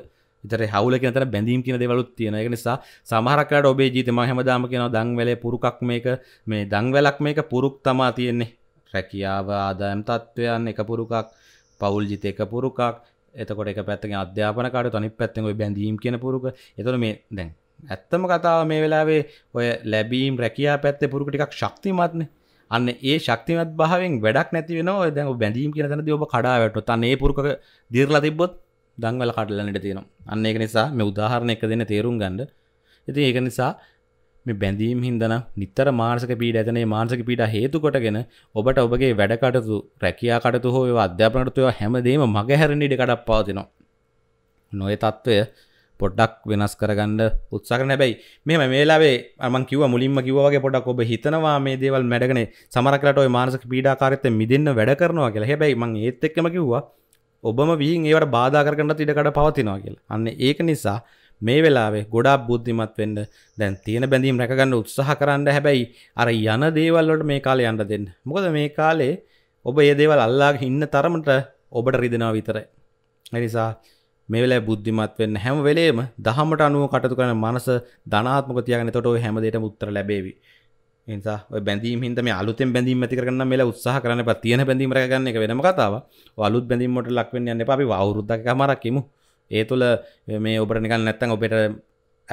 තර හවල තර බැඳීම් කියන දෙවලුත් තියෙන එක නිසා සමහරකට ඔබේ ජීතම හැමදාම කියෙන දංවලේ පුරුකක් මේක මේ දංවැලක් මේක පුරුක් තමා තියෙන්නේ රැකියාව ආදායම් තත්ත්වයන් එක පුරුකක් පවුල් ජිත එක පුරුකක් එතකොට එක පැත්තෙන් අධ්‍යාපනකට තනි පැත්තෙන් ඔයි බැඳීම් කියන පුරුක එතොට මේ දැන් ඇත්තම කතාව මේ වෙලාවේ ඔය ලැබීම් රැකයා පැත්තේ පුරුකටිකක් ශක්තිමත්න්නේ අන්න ඒ ශක්තිමත් භාවෙන් වැඩක් නැතිවෙන දැ බැඳීම් කියන තැන ඔබ කඩාවැට තන්නේ පුරක දිර්ලා තිබොත් දංවල කඩලන්නට තියෙනවා අන්න ඒක නිසා මේ උදාහරණ එක දෙන්න තේරුම් ගන්ඩ ඉති ඒක නිසා මේ බැඳීම් හින්දන නිතර මාර්සක පීඩ ඇතනේ මාර්සක පීට හේතු කොටගෙන ඔබට ඔබගේ වැඩකටතු රැකයා කටතු හෝ අධ්‍යාපනටතුව හැමදීම මග හැරණිට කඩක් පාතිනවා නොය තත්ත්වය පොඩ්ඩක් වෙනස් කරගන්න උත්සාක නැබැයි මෙම මේලාවේ අමන් කිව මුලින්ම කිවගේ පොඩක් ඔබ හිතනවා මේ දේවල් මැඩගෙන සමරකට මානසක පීඩාකාරත මිදන්න වැඩ කරනවා කියලා හැබැයි මං ඒත් එක්කම කිව්වා ඔබම විහින් ඒවට බාධාකරගන්නත් ඉඩකඩ පවතිනවා කියලා. අන්න ඒක නිසා මේ වෙලාවේ ගොඩාක් බුද්ධිමත් වෙන්න දැන් තියෙන බැඳීම් රැකගන්න උත්සාහ කරන්න හැබැයි අර යන දේවල් වලට මේ කාලේ යන්න දෙන්න. මොකද මේ කාලේ ඔබ මේ දේවල් අල්ලාගෙන ඉන්න තරමට ඔබට රිදෙනවා විතරයි. ඒ නිසා මේ වෙලාවේ බුද්ධිමත් වෙන්න හැම වෙලේම දහමට අනුව කටයුතු කරන මනස ධනාත්මක තියාගෙන එතකොට ඔය හැම දෙයකටම උත්තර ලැබේවි. නිසා බැඳීම හිද මේ අලුතෙන් බැඳීම ඇති කරන්න මෙලා උත්සාහ කරන්න එපා තියෙන බැඳීම රැකගන්න එක වෙනම කතාව. අලුත් බැඳීම් වලට ලක් වෙන්න යන්න එපා. අපි අවුරුද්දක් කමාරක් ඉමු. ඒ තුල මේ ඔබට නිකන් නැත්තම් ඔබට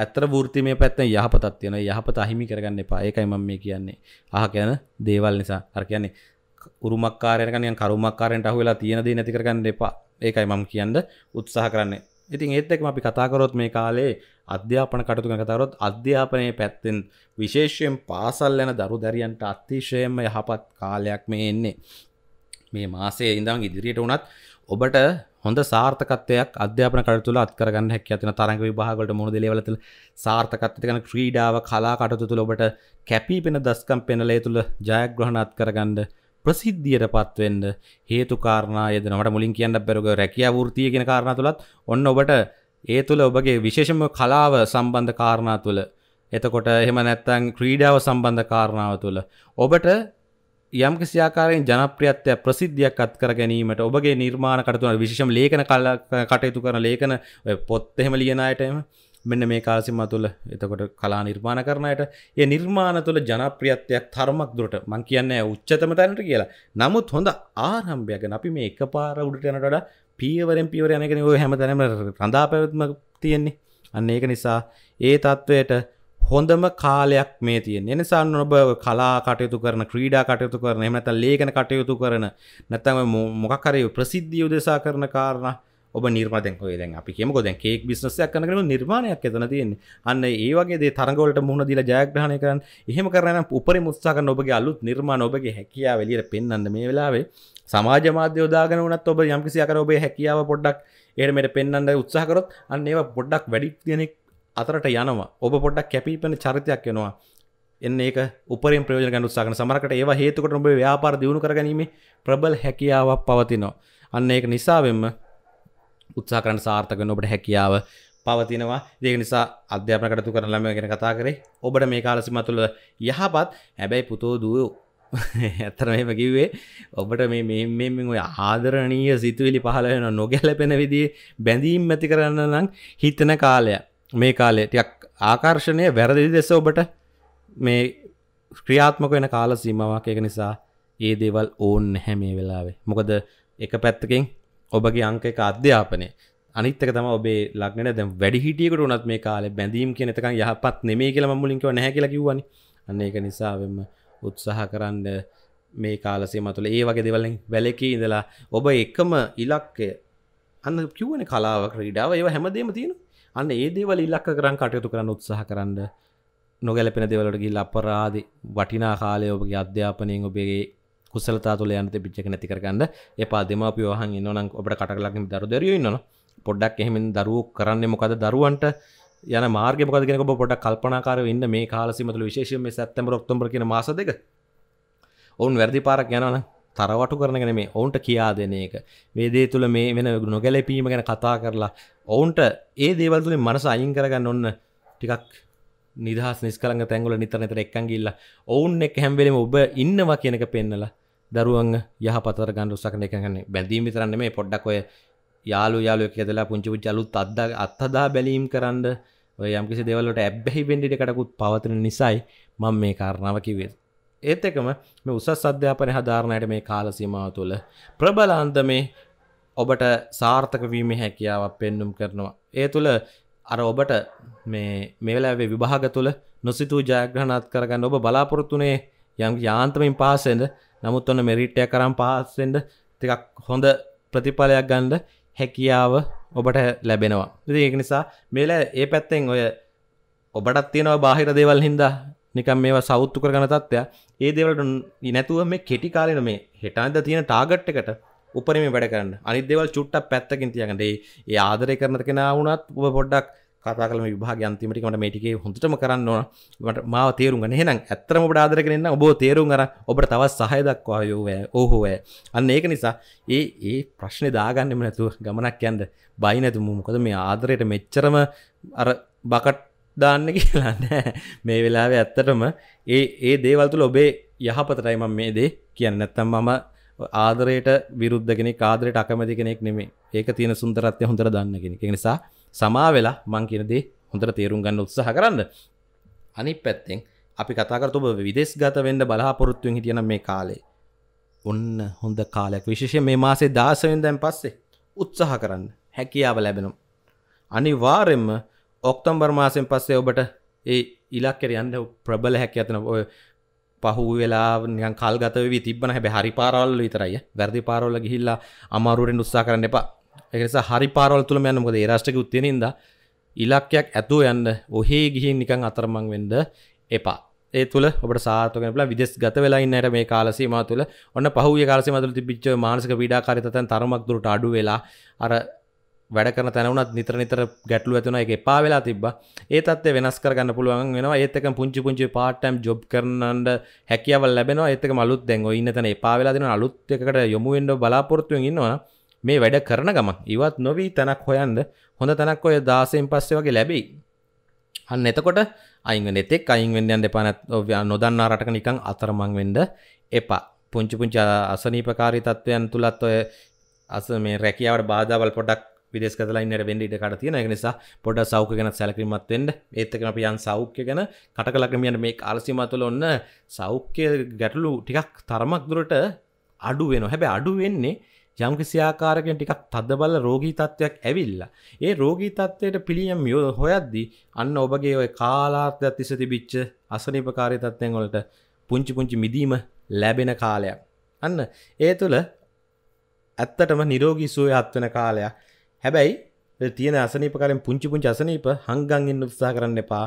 ඇත්තට වෘත්තිමය පැත්තෙන් යහපතක් තියෙනවා. යහපත අහිමි කරගන්න එපා. ඒකයි මම මේ කියන්නේ. අහ කියන දේවල් නිසා. අර කියන්නේ උරුමකාරයනක නිකන් කරුමකාරයන්ට අහු වෙලා තියෙන දේ නැති කරගන්න එපා. ඒකයි මම කියන්න උත්සාහ කරන්නේ. ඉතින් ඒත් එක්කම අපි කතා කරොත් මේ කාලේ අධ්‍යාපන කටතු කතරොත් අධ්‍යාපනය පැත්තෙන් විශේෂයෙන් පාසල් යන දරු දැරියන්ට අතිශයම යහපත් කාලයක් මේ එන්නේ මේ මාසේ ඉඳං ඉදිරියට වනත් ඔබට හොඳ සාර්ථකත්වයක් අධ්‍යාපන කටතුල අත්කරගන්න හැක් ඇතින තරඟ විභාගට මුණ දෙලවලතුල සාර්ථකත්තිකන ක්‍රීඩාව කලා කටතු තුළ ඔබට කැපීපෙන දස්කම් පෙනලේ තුළ ජයග්‍රහණ අත්කරගන්න ප්‍රසිද්ධියට පත්වෙන්ඩ හේතු කාරණය දනට මුලින් කියන්න බැරුග රැකිය ෘතිය කියෙන කාරණ තුළත් ඔන්න ඔබට ඒ තුළ ඔබගේ විශේෂම කලාව සම්බන්ධ කාරණා තුළ එතකොට එහෙම නැත්තං ක්‍රීඩාව සම්බන්ධ කාරණාව තුළ ඔබට යම් කිසියාකාරයෙන් ජනප්‍රියත්වය ප්‍රසිද්ධියක් අත් කර ගැනීමට ඔබගේ නිර්මාණ කටතුන විශෂම ලේඛන කල්ල කටයුතු කරන ලේඛන පොත් එහෙම ලියනයටම මෙන්න මේ කාසිම තුළ එතකොට කලා නිර්මාණ කරනයට ඒ නිර්මාණ තුළ ජනප්‍රියත්වයක් තරමක් දුරට මං කියන්න උච්චතම තැනට කියලා නමුත් හොඳ ආරම්භයගෙන අපි මේ එක පාර උඩට යනට පීවරෙන් පියවර යනකන ඔය හැමතැනම රඳා පැවත්ම තියෙන්නේ අන්න ඒක නිසා ඒ තත්ත්වයට හොඳම කාලයක් මේ තියෙන එනිසාන්න ඔබ කලා කටයුතු කරන ක්‍රීඩා කටයුතු කරන එමනත ලේකන කටයුතු කරන නැතම මොකකරය ප්‍රසිද්ධිය උදෙසා කරන කාරණ ඔබ නිර්මාතක දැන් අපි කෙම ගොදැන් කේක් බිස්නසයක් කන කරන නිර්මාණයක් එතන තියන්නේ අන්න ඒවගේ තරගොලට මුහුණ දිල ජයග්‍රහණය කරන්න එහෙම කරන උපරි මුත්සාක ඔබගේ අලුත් නිර්මාණ ඔබගේ හැකියා වෙලියට පෙන්න්න මේ වෙලාවේ සමාජ මාධ්‍ය යොදාගෙන වනත් ඔබ යම්කිසි අකර ඔබේ හැකියාව පොඩ්ඩක් ඒමට පෙන්න්න උත්සාහකරොත් අන්න ඒවා පොඩ්ඩක් වැඩි දෙනෙක් අතරට යනවා ඔබ පොඩ්ඩක් කැපිපෙන චරිතයක් යනවා එන්න ඒක උපරින් ප්‍රයෝජන ගන්න උත්සාහන සමහරකට ඒවා හේතුකට ඔබේ ව්‍යාපාර දියුණු කරගැනීමේ ප්‍රබල හැකියාවක් පවතිනවා අන්න ඒක නිසාවෙන්ම උත්සාහ කරන්න සාර්ථක වෙන ඔබට හැකියාව පවතිනවා ඒක නිසා අධ්‍යාපන කටයුතු කරන ළමයා ගැන කතා කරේ ඔබට මේ කාල සීමා තුළ යහපත් හැබැයි පුතෝ දුව [laughs] ඇත්තර මෙම කිව්වේ ඔබට මේ මෙම ඔය ආදරණීය සිතුවිලි පහලන නොගැලපෙන විදිේ බැඳීම් ඇති කරන්න නම් හිතන කාලය මේ කාලේ ටයක් ආකර්ශණය වැරදි දෙස ඔබට මේ ක්‍රියාත්මක වෙන කාල සීමාවක් එක නිසා ඒ දේවල් ඕන් නැහැ මේ වෙලාවේ මොකද එක පැත්තකින් ඔබගේ අංක එක අධ්‍යාපනය අනිත්තක තම ඔබේ ලක්න දැ වැඩිහිටියකට උනත් මේ කාලේ බැඳීම් කියනතක යහපත් නෙමේ කියලා මුලින්කව නැහැ කියලා කිවන්නේ අන්න ඒක නිසාවෙම උත්සාහ කරන්න මේ කාලසේ මතුළ ඒ වගේ දෙවලින් වැලකී ඉඳලා ඔබ එකම ඉලක්කය අන්න කිවන කලාව ක්‍රීඩාව ඒ හැමදේම තියෙන අන්න ඒ දේවල ඉලක්ක කරන් කටයුතු කරන්න උත්සාහ කරන්න නොගැලපෙන දෙවලට ගිල් අපරාධ වටිනා කාලය ඔබගේ අධ්‍යාපනයෙන් ඔබගේ කුසලතා තුළ යන්ත පිච්චක නැති කරගන්න එපා දෙමාපිය වහන් එන්නනම් ඔබට කටලක් දරු දරයන්න පොඩ්ඩක් එහෙමෙන් දරුව කරන්න මොකද දරුවන්ට යන මාර්ග පොදගෙන ඔබ පොට කල්පනාකාර වන්න මේ කාලසිමතුල විශේෂම සැත්තැම්බර ඔක්තුම්බර කියන මාසදක ඔවුන් වැරදි පාරක් යනවන තරවටු කරනගෙන මේ ඔවුන්ට කියා දෙන එක වේදේ තුළ මේ වෙන නොගැලපීම ගැන කතා කරලා ඔවුන්ට ඒ දේවල් තුළින් මනස අයින් කරගන්න ඔන්න ටිකක් නිදහස් නිස්කළඟ තැංගුල නිතර නතර එක්කංගිල්ල ඔවුන් එක් හැම්බෙලම ඔබ ඉන්නවා කියනක පෙන්නලා දරුවන් යහ පතර ගණඩු සකන එකගන්න බැදීම තරන්න මේ පොඩ්ඩක් ඔය යාලු යාලුවක ඇදලා පුංචි පුච්චලුත් අත්ද අත්හදා බැලීම් කරන්න යම්කිසි දෙවලට ඇබ්බැහි බෙන්ඩිටකටකුත් පවතන නිසයි මං මේ කාරණාව කිවේ. ඒත් එකම මේ උසස් අධ්‍යාපන හදාරණයට මේ කාලසීමාව තුළ ප්‍රබලාන්ත මේ ඔබට සාර්ථක වීම හැකියාවක් පෙන්නුම් කරනවා. ඒ තුළ අර ඔබට මේ මෙවලෑවේ විභාග තුළ නොසිතූ ජයග්‍රහණත් කරගන්න ඔබ බලාපොරොත්තුනේ යම් යාන්තමින් පාසෙන්ද නමුත් ඔන්න මෙරිට්ටය කරම් පාස්සෙන්ට තිකක් හොඳ ප්‍රතිඵලයක් ගන්ඩ හැකියාව ඔබට ලැබෙනවා ඒක නිසා මේල ඒ පැත්තෙන් ඔය ඔබටත් තියෙනවා බාහිර දේවල් හින්දා නිකම් මේ සෞත්තු කරගන තත්ත්වය ඒ දෙවලට නැතුව මේ කෙටි කාලන මේ හෙටන්ද තියෙන ටාගට් එකට උපරම වැඩ කරන්න අනිදවල් චුට්ට පැත්තකින් තියගටේ ඒ ආදරය කරන කෙන වුනත් ඔබ පොඩ්ඩක් කතා කලම විභාග අන්තිමටිකට මේ ටිකේ හොඳටම කරන්න ඕන මට මාව තේරුම් ගන්න එහෙනම් ඇත්තම ඔබට ආදර කරන්න ඔබ තේරුම් අර ඔබට තවත් සහය දක්වා යෝවෑ ඕහෝවෑ අන්න ඒක නිසා ඒ ඒ ප්‍රශ්නේ දාගන්නෙම නැතුව ගමනක් යන්න බයි නැතුමු මොකද මේ ආදරයට මෙච්චරම අර බකට් දාන්න කියලා නෑ මේ වෙලාවේ ඇත්තටම ඒ ඒ දේවල් තුල ඔබේ යහපතටයි මම මේ දේ කියන්නේ නැත්තම් මම ආදරයට විරුද්ධ කෙනෙක් ආදරයට අකමැති කෙනෙක් නෙමෙයි. ඒක තියෙන සුන්දරත්වය හොඳට දන්න කෙනෙක්. ඒ නිසා සමාවෙලා මං කියනදේ හොඳට තේරුම් ගන්න උත්සාහ කරන්න අනි පැත්තෙන් අපි කතාකරතු ඔබ විදෙස් ගත වෙන්න බලාපොරොත්තුවෙන් හිටියන මේ කාලේ ඔන්න හොඳ කාලයක් විශේෂය මේ මාසේ දාසවෙන්දැන් පස්සේ උත්සාහ කරන්න හැකියාව ලැබෙනම් අනි වාරෙන්ම ඔක්තම්බර් මාසෙන් පස්සේ ඔබට ඒ ඉලක්කෙර යන්න ප්‍රබල හැක ඇතන ඔය පහු වෙලා කල්ගතව තිබන හැබ හරි පාරල්ල විතරයි වැරදි පාරොල්ල ගිහිල්ලා අමාරුවෙන් උත්සා කරන්න එපා එකනිසා හරි පාරවල් තුළ යන්න මොකද රාෂ්ටක උත්තියෙනද ඉලක්කයක් ඇතුව යන්න ඔහේ ගිහින් නිකං අතරමං වෙන්ඩ එපා ඒ තුළ ඔබට සාතකනල විදෙස් ගත වෙලාන්නට මේ කාලසීම තුළ ඔන්න පහුව කාලසි මතුල තිබිච්ච මානසක විඩාකාරිතතන් තරමක් දුරට අඩු වෙලා අර වැඩ කරන තැනවනත් නිතර නිතර ගැටලු ඇතුන එක එපා වෙලා තිබ ඒතත් වෙනස් කරගන්න පුළුවන් වෙනවා ඒතක පුංචි පුංචි පාටම් ජොබ් කරනන්ට හැකිවල් ලැබෙන ඒක මලුත් දැන් ඉන්න තැන එපා වෙලා දෙෙන අලුත් එකට යොමු වෙන්ඩ බලාපොරත්තුවෙන් ඉන්නවා මේ වැඩ කරන ගම ඉවත් නොවී තැනක් හොයන්ද හොඳ තැනක් ඔය දාසයෙන් පස්සේ වගේ ලැබෙයි අන්න එතකොට අයින් නෙතෙක් අයින් වෙන්න යන්න එපා නැත්නම් නොදන්නා රටක නිකන් අතරමං වෙන්න එපා පුංචි පුංචි අසනීපකාරී තත්වයන් තුලත් ඔය අස මේ රැකියාවට බාධාවල් පොඩක් විදෙස්කතලයින්න වෙන්ඩ ඉට කට තියෙන නිසා පොඩ සෞඛ ගැන සැලකිරීමත් වෙන්ඩ ඒත්තකන පියන් සෞඛ්‍ය ගැන කටකලකමියන මේ අලසිමතුල ඔන්න සෞඛ්‍ය ගැටලු ටිකක් තරමක් දුරට අඩු වෙන හැබැ අඩු වෙන්නේ යම්කිසියාකාරකෙන් ටිකක් තදබල රෝගී තත්ත්වයක් ඇවිල්ලා. ඒ රෝගී තත්ත්වයට පිළියම් යෝ හොයද්දී අන්න ඔබගේ ඔය කාලාර්ථයක් තිස්ස තිබිච්ච අසනීපකාරී තත්ත්වයන් වලට පුංචි පුංචි මිදීම ලැබෙන කාලයක්. අන්න ඒ තුළ ඇත්තටම නිරෝගී සුවය හත්වන කාලයක්. හැබැයි තියෙන අසනීප කරෙන් පුංචි පුංචි අසනීප හංගන් ඉන්න උත්සාහ කරන්න එපා.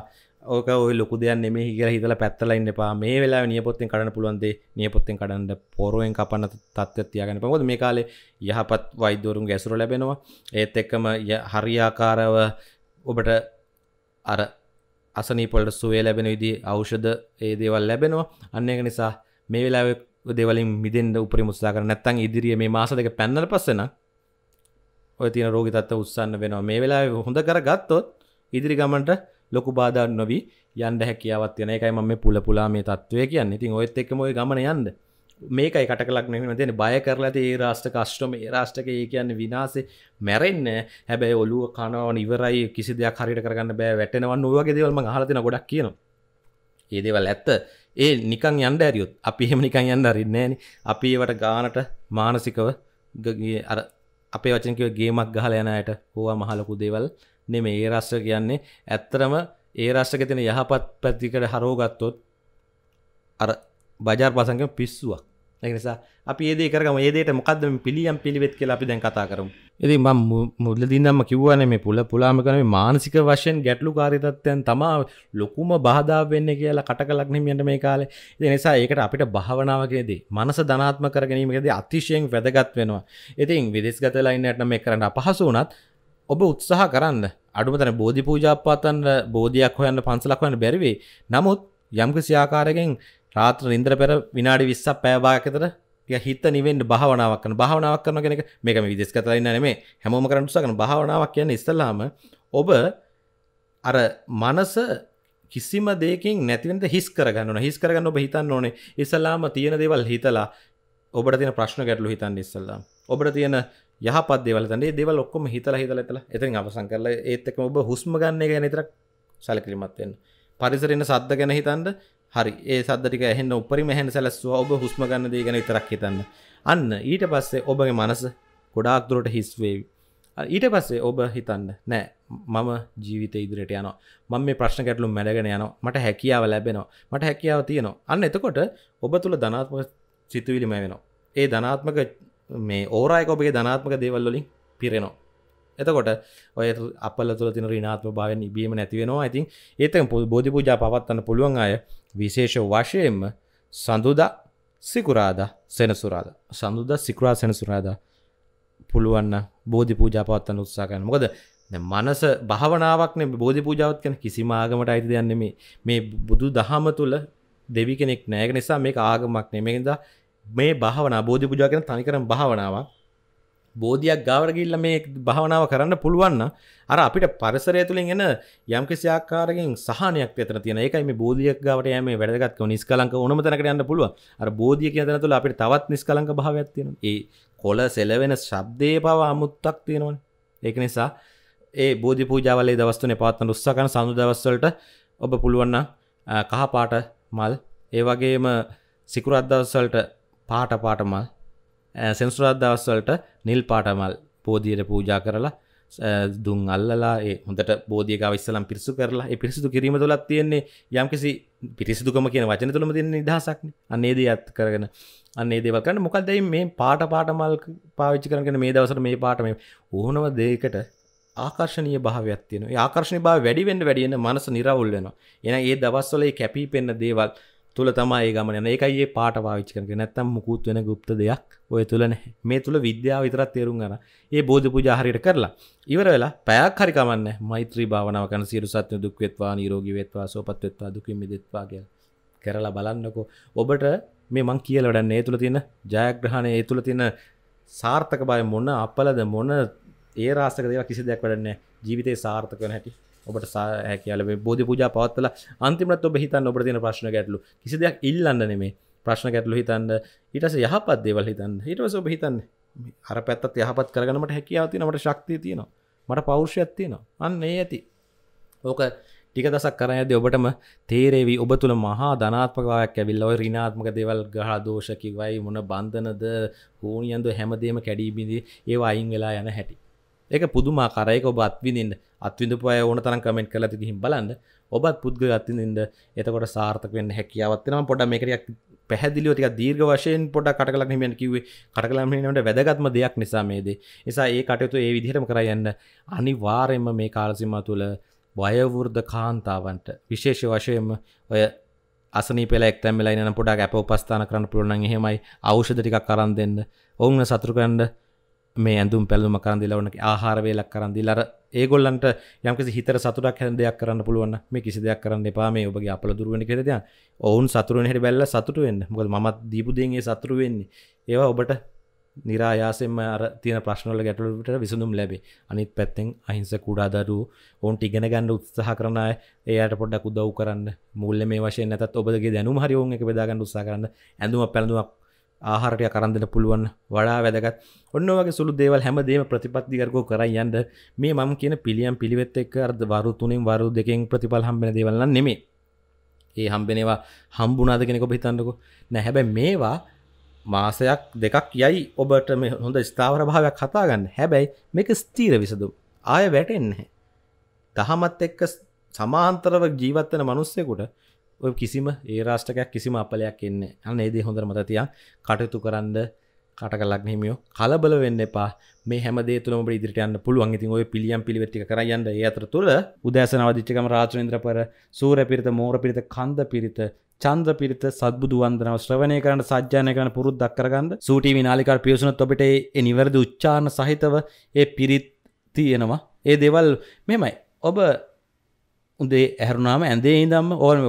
ඕක ඔය ලොකු දෙයන් මේ හිර හිතල පැත්තලයින්න පා මේ වෙලා නියපොත්තෙන් කඩන පුළුවන්දේ නියපොත්තෙන් කඩන්න පොරුවෙන් කපන්න තත්ත්ව තියාගෙන පොද මේ කාලේ යහපත් වෛදවරුන් ගැසුර ලැබෙනවා ඒත් එක්කම හරියාකාරව ඔබට අර අසනීපොලට සුවේ ලැබෙන විදි අවෂද ඒ දේවල් ලැබෙනවා අන්න එක නිසා මේ වෙලාව දෙවලින් මිදෙන්ට උපරි මුත්සා කර නැත්තන් ඉදිරිය මේ මාසක පැන්නල පස්සෙන ඔය තින රෝගි තත්ව උත්සන්න වෙනවා මේ වෙලා හොඳ කර ගත්තොත් ඉදිරි ගමන්ට ලොකු බාධන්න නොවී යන්ඩ හැකියාවත් යන එකයි ම පුල පුලා මේ තත්වය කියන්න ඉතින් ඔයත් එක්ම ගමන යන්න මේකයි කට කලක් නෙම තියෙන බය කරලා ඒ රාෂ්ට කෂ්ටම ඒ රාෂ්ටක ඒ කියන්න විනාසේ මැරෙන්න හැබැයි ඔලුව කනවන ඉවරයි කිසි දෙයක් හරිට කරගන්න බෑ වැටෙනවන්න ඔයගේ දෙවල්ම හලතින ගොඩක් කියනවා ඒදේවල් ඇත්ත ඒ නිකං යන්ඩ ඇරියුත් අපි එහෙම නිකං යන්න රින්නේන අපි ඒවට ගානට මානසිකව අර අපේ වචනකව ගේමක් ගහල යනයට හෝවා මහලකු දේවල් නෙම ඒ රශ්්‍ර කියන්නේ ඇත්තරම ඒ රශ්්‍රක තින යහපත් පැත්තිකට හරෝගත්තොත් අර බජාර් පසංක පිස්සුවක් නිසා අපි ඒදේ කරම ඒදේට මොකක්දම පිළියම් පිළිවෙත් කියලා අපි දැන් කතා කරම් ඇති ම මුදල දින්නම කිව්වන මේ පුල පුලාම කරන මානසික වශයෙන් ගැටලු කාරිතත්වයන් තමා ලොකුම බාධා වෙන්න කියලා කට කලක්නමියන්ට මේ කාලේ ඒ නිසා ඒකට අපිට භාවනාවකේදී මනස ධනාත්ම කරගැනීමකද අතිශයෙන් වැදගත් වෙනවා ඉතින් විදෙස් ගතලයින්නට මේ කරන්න අපහසු වනත් ඔබ උත්සාහ කරන්න අඩුමතන බෝධි පූජාපාතන්න බෝධයක් හොයන්න පන්සලක් වන්න බැරිවේ නමුත් යම්කිසි ආකාරයෙන් රාත්‍ර ඉන්ද්‍ර පෙර විනාඩි විස්සක් පෑභාකතර හිත නිවෙන්ට භාවනාවක් කන භාවනාවක් කරන කෙනෙක මේක විදෙස් කතරන්න නෙමේ හැමෝම කරටුසකන භාවනාවක් කියන්න ඉස්සලාම ඔබ අර මනස කිසිම දෙකින් නැතිවට හිස් කරගන්න හිස් කරගන්න ඔබ හිතන්න ඕනේ ඉස්සලාම තියෙන දේවල් හිතලා ඔබට තින ප්‍රශ්න ගැටලු හිතන්න ඉස්සල්ලා ඔබට තියෙන යහපත් දෙවලතන දෙවල් ඔක්කොම හිතලා හිතලතල එතින් අවසන් කරලා ඒත් එක ඔබ හුස්ම ගන්න ගැන නිතරක් සැලකිලිමත්වෙන් පරිසරන්න සද්ද ගැන හිතන්ද හරි ඒ සද්ටික එහන්න උපරිම හැන සැලස්ව ඔබ හුස්ම ගන්න දේ ගැන තරක් හිතන්න අන්න ඊට පස්සේ ඔබගේ මනස ගොඩාක් දුරට හිස්වේවි ඊට පස්සේ ඔබ හිතන්න නෑ මම ජීවිත ඉදිරට යන මම මේ ප්‍රශ්න කැටලු මැඩගෙන යන මට හැකියාව ලැබෙනවා මට හැකියාව තියනවා අන්න එතකොට ඔබ තුළ ධනාත්ම සිතුවිලිම වෙනවා ඒ ධනාත්මක මේ ඕරයි කොපේ ධනාත්මක දේවල්ලින් පිරෙනවා එතකොට ඔය අපල තුළ තින රිනාත්ම භාවෙන් ඉබීම නැතිවෙනවා ඇතින් ඒතක පො බෝධි පූජා පවත්වන්න පුළුවන් අය විශේෂ වශයෙන්ම සඳුදා සිකුරාද සෙනසුරාද සඳුද සිකුරා සෙනසුරාද පුළුවන්න බෝධි පූජා පවත්වන්න උත්සාකන මොකද මනස භාවනාවක්න බෝධි පූජාවත් කන කිසිමාගමට අයිති දෙයන්නේ මේ බුදු දහම තුළ දෙවි කෙනෙක් නෑග නිසා මේ ආගමක් නෙමෙහිද මේ භාවන බෝධි පුජා කරන තනිකරම භාවනාවක් බෝධියක් ගාවරගිල්ල මේ භාවනාව කරන්න පුළුවන්න අර අපිට පරිසරය තුළින් එන යම්කිසි ආකාරකින් සහනයක් වෙතන තියෙන ඒකයි මේ බෝධියක් ගාවට යෑම වැදගත්කම නිස්කලංක ඕනම තැනකට යන්න පුළුවන් අර බෝධිය කියන තැන තුළ අපිට තවත් නිස්කලංක භාවයක් තියෙනවා ඒ කොළ සෙලවෙන ශබ්දයේ පව අමුත්තක් තියෙනවනේ ඒක නිසා ඒ බෝධි පූජාවලේ දවස් තුනේ පවත්වන උත්සාහ කරන සඳු දවස් වලට ඔබ පුළුවන් නම් කහ පාට මල් ඒ වගේම සිකුරාදා දවස් වලට පාට පාටමල් සෙන්සුරාත් දවස්වලට නිල් පාටමල් පෝදියට පූජා කරලා දුන් අල්ලලා ඒ හොඳට බෝධියක විස්සලම් පිරිසු කරලා පිරිසිදු කිරීම තුළත් තියෙන්නේ යම්කිසි පිරිසිදුකම කියන වචන තුළම තියෙන නිදහසක්න අන්නේද අත් කරගෙන අන්නේ දේවල් කරන්න මොකක්දයි මේ පාට පාටමල් පාවිච්චි කරගෙන මේ දවසට මේ පාට මේ ඕනම දේකට ආකර්ශණය භාවයක් තියෙන ආකර්ශණ භාව වැඩිවෙන්න වැඩියෙන මනස නිරවුල් වෙනවා එන ඒ දවස්වල කැපී පෙන්න දේවල් තුළ තමයි ගමන ඒකයි පාට පාවිච් කරන නැත්තම් මුකුත් වෙන ගුප්ත දෙයක් ඔය තුළන මේ තුළ විද්‍යාව විතරත් තේරුම් ගන ඒ බෝධ පුජාහරිට කරලා ඉවර වෙලා පැයක් හරිකමන්න මෛත්‍රී භාවනාවකන සිරු සත්‍ය දුක්වෙත්වා නීරෝගී වෙත්වා සෝපත්වෙත්වා දුකින් මිදෙත්වා කියලා කරලා බලන්නකෝ ඔබට මේ මං කියල වැඩන්න ඒ තුළ තින ජයග්‍රහණය ඒ තුළ තින සාර්ථක බය මොන්න අපලද මොන ඒ රාස්ථක දෙව කිසි දෙයක් වැඩන්නේ ජීවිතය සාර්ථක හැටි ඔබට සහ කියල බෝධ පූජ පවත්තල අන්තිමත් ඔබ හිතන් ඔබ තින ප්‍රශ්න ගැටලු කිසිදයක් ඉල්ලන්න නෙමේ ප්‍රශ්න ගැටලු හිතන්න ඊටස යහපත් දේවල් හිතන්න හිටවස ඔබ හිතන්න අර පැත්තත් යහපත් කරගනට හැකියාව තිනට ශක්තිය තියෙනවා මට පෞෂ්‍යයක් තියෙනවා අන්න ඒ ඇති ඕක ටික දසක් කර ඇද ඔබටම තේරේවි ඔබ තුළ මහා ධනාත්මකවායක් ඇවිල් ඔය රිනාත්මක දෙවල් ගහ දෝෂකිවයි මොන බන්ධනද හෝනියන්ද හැමදේම කැඩීබිදි ඒ අයින් වෙලා යන හැටි ඒක පුදුමා කරයක ඔබ අත්විඳන්න අත්විඳපය ඕන තරන් කමෙන්ට් කලති ගහිම් බලන්න ඔබත් පුද්ග අත්තිඳින්ද එතකොට සාර්ථක වෙන්න හැකියාවත්වෙන පොඩ මේකරයක් පැහදිලිව ටික දීර්ග වශයෙන් පොඩ කටකලක් හිමියන් කිවේ කටකලමට වැදගත්ම දෙයක් නිසාමේද නිසා ඒ කටයුතු ඒ විදිහටම කරයන්න අනිවාරයෙන්ම මේ කාලසිම්ම තුළ වයවෘර්ධ කාන්තාවන්ට විශේෂ වශයෙන්ම ඔය අසන පෙක් තැමලයින පොඩක් අප උපස්ථාන කරන්න පුළුවන් හෙමයි අවෂධ ටිකක් කරන්න දෙන්න ඔවුන්න සතුරකන්ඩ මේ ඇඳුම් පැල්ලුම කරන්දිලවනක ආහාරවේලක් කරන්දි ලර ඒගොල්ලන්ට යම්කිසි හිතර සතුරක් හැන දෙයක් කරන්න පුළුවන් මේ කිසි දෙයක් කරන්න එපා මේ ඔබගේ අපල දුරුවන කෙරද ඔවුන් සතුරුව හැට බැල්ල සතුට වෙන්න මොකද මත් දීපුදන්ගේ සතුරු වෙන්නේ ඒවා ඔබට නිරායාසෙන්ම අර තියෙන ප්‍රශ්නල ගැටලුට විසඳුම් ලැබේ අනිත් පැත්තෙන් අහිංස කුඩාදරු ඔවන්ට ඉගෙන ගන්න උත්සාහ කරනය ඒයට පොඩ්ඩක් උදව් කරන්න මුල්ල මේ වශයෙන් ඇතත් ඔබගේ දැනුම් හරිෝන් එක බෙදාගන්න උත්සා කරන්න ඇඳුම පැළඳුවක් ආහරටය කරන්දන පුළුවන් වඩා වැදගත් ඔන්න වගේ සුළු දේවල් හැමදේම ප්‍රතිපත්තිකරකෝ කර යන්ද මේ මම කියන පිළියම් පිළිවෙත් එක් අර්ද වරු තුනින් වරු දෙකෙන් ප්‍රතිපල් හම්බෙන දේවල්ල නෙමේ ඒ හම්බෙනවා හම්බුනාද කෙනෙකො හිතන්නකු නැහැබැ මේවා මාසයක් දෙකක් යයි ඔබට මේ හොඳ ස්ථාවර භාවයක් කතාගන්න හැබැයි මේක ස්තීර විසඳු ආය වැටෙන්නේ දහමත් එක්ක සමාන්තරව ජීවත්වන මනුස්සෙකුට ඔය කිසිම ඒ රාෂ්ටකයක් කිසිම අපලයක් එන්නේ අන්න ඒදේ හොඳර මතතියා කටයුතු කරන්න කට කලක් හිමියෝ කලබල වෙන්න එපා මේ හැමදේ තුළම ඉදිරිටයන්න පුළුවන් ඉතින් ඔය පිළියම් පිළිවෙත්ති කරයන්න ඒ අතර තුළ උදෑසනවදිච්චකම රාජුවේන්ද්‍ර පර සූර පිරිත මෝර පිරිත කන්ද පිරිත චන්ද්‍ර පිරිත සද්බුදු වන්දනාව ශ්‍රවණය කරන්න සජ්‍යානය කරන පුරුද්දක් කරගන්න සූටීවි නාලිකාට පියසුනත් ඔබට ඒ නිවැරදි උච්චාරණ සහිතව ඒ පිරිත් තියෙනවා ඒ දෙවල් මෙමයි ඔබ උදේ ඇහරුණාම ඇඳේ ඉදම්ම ඕන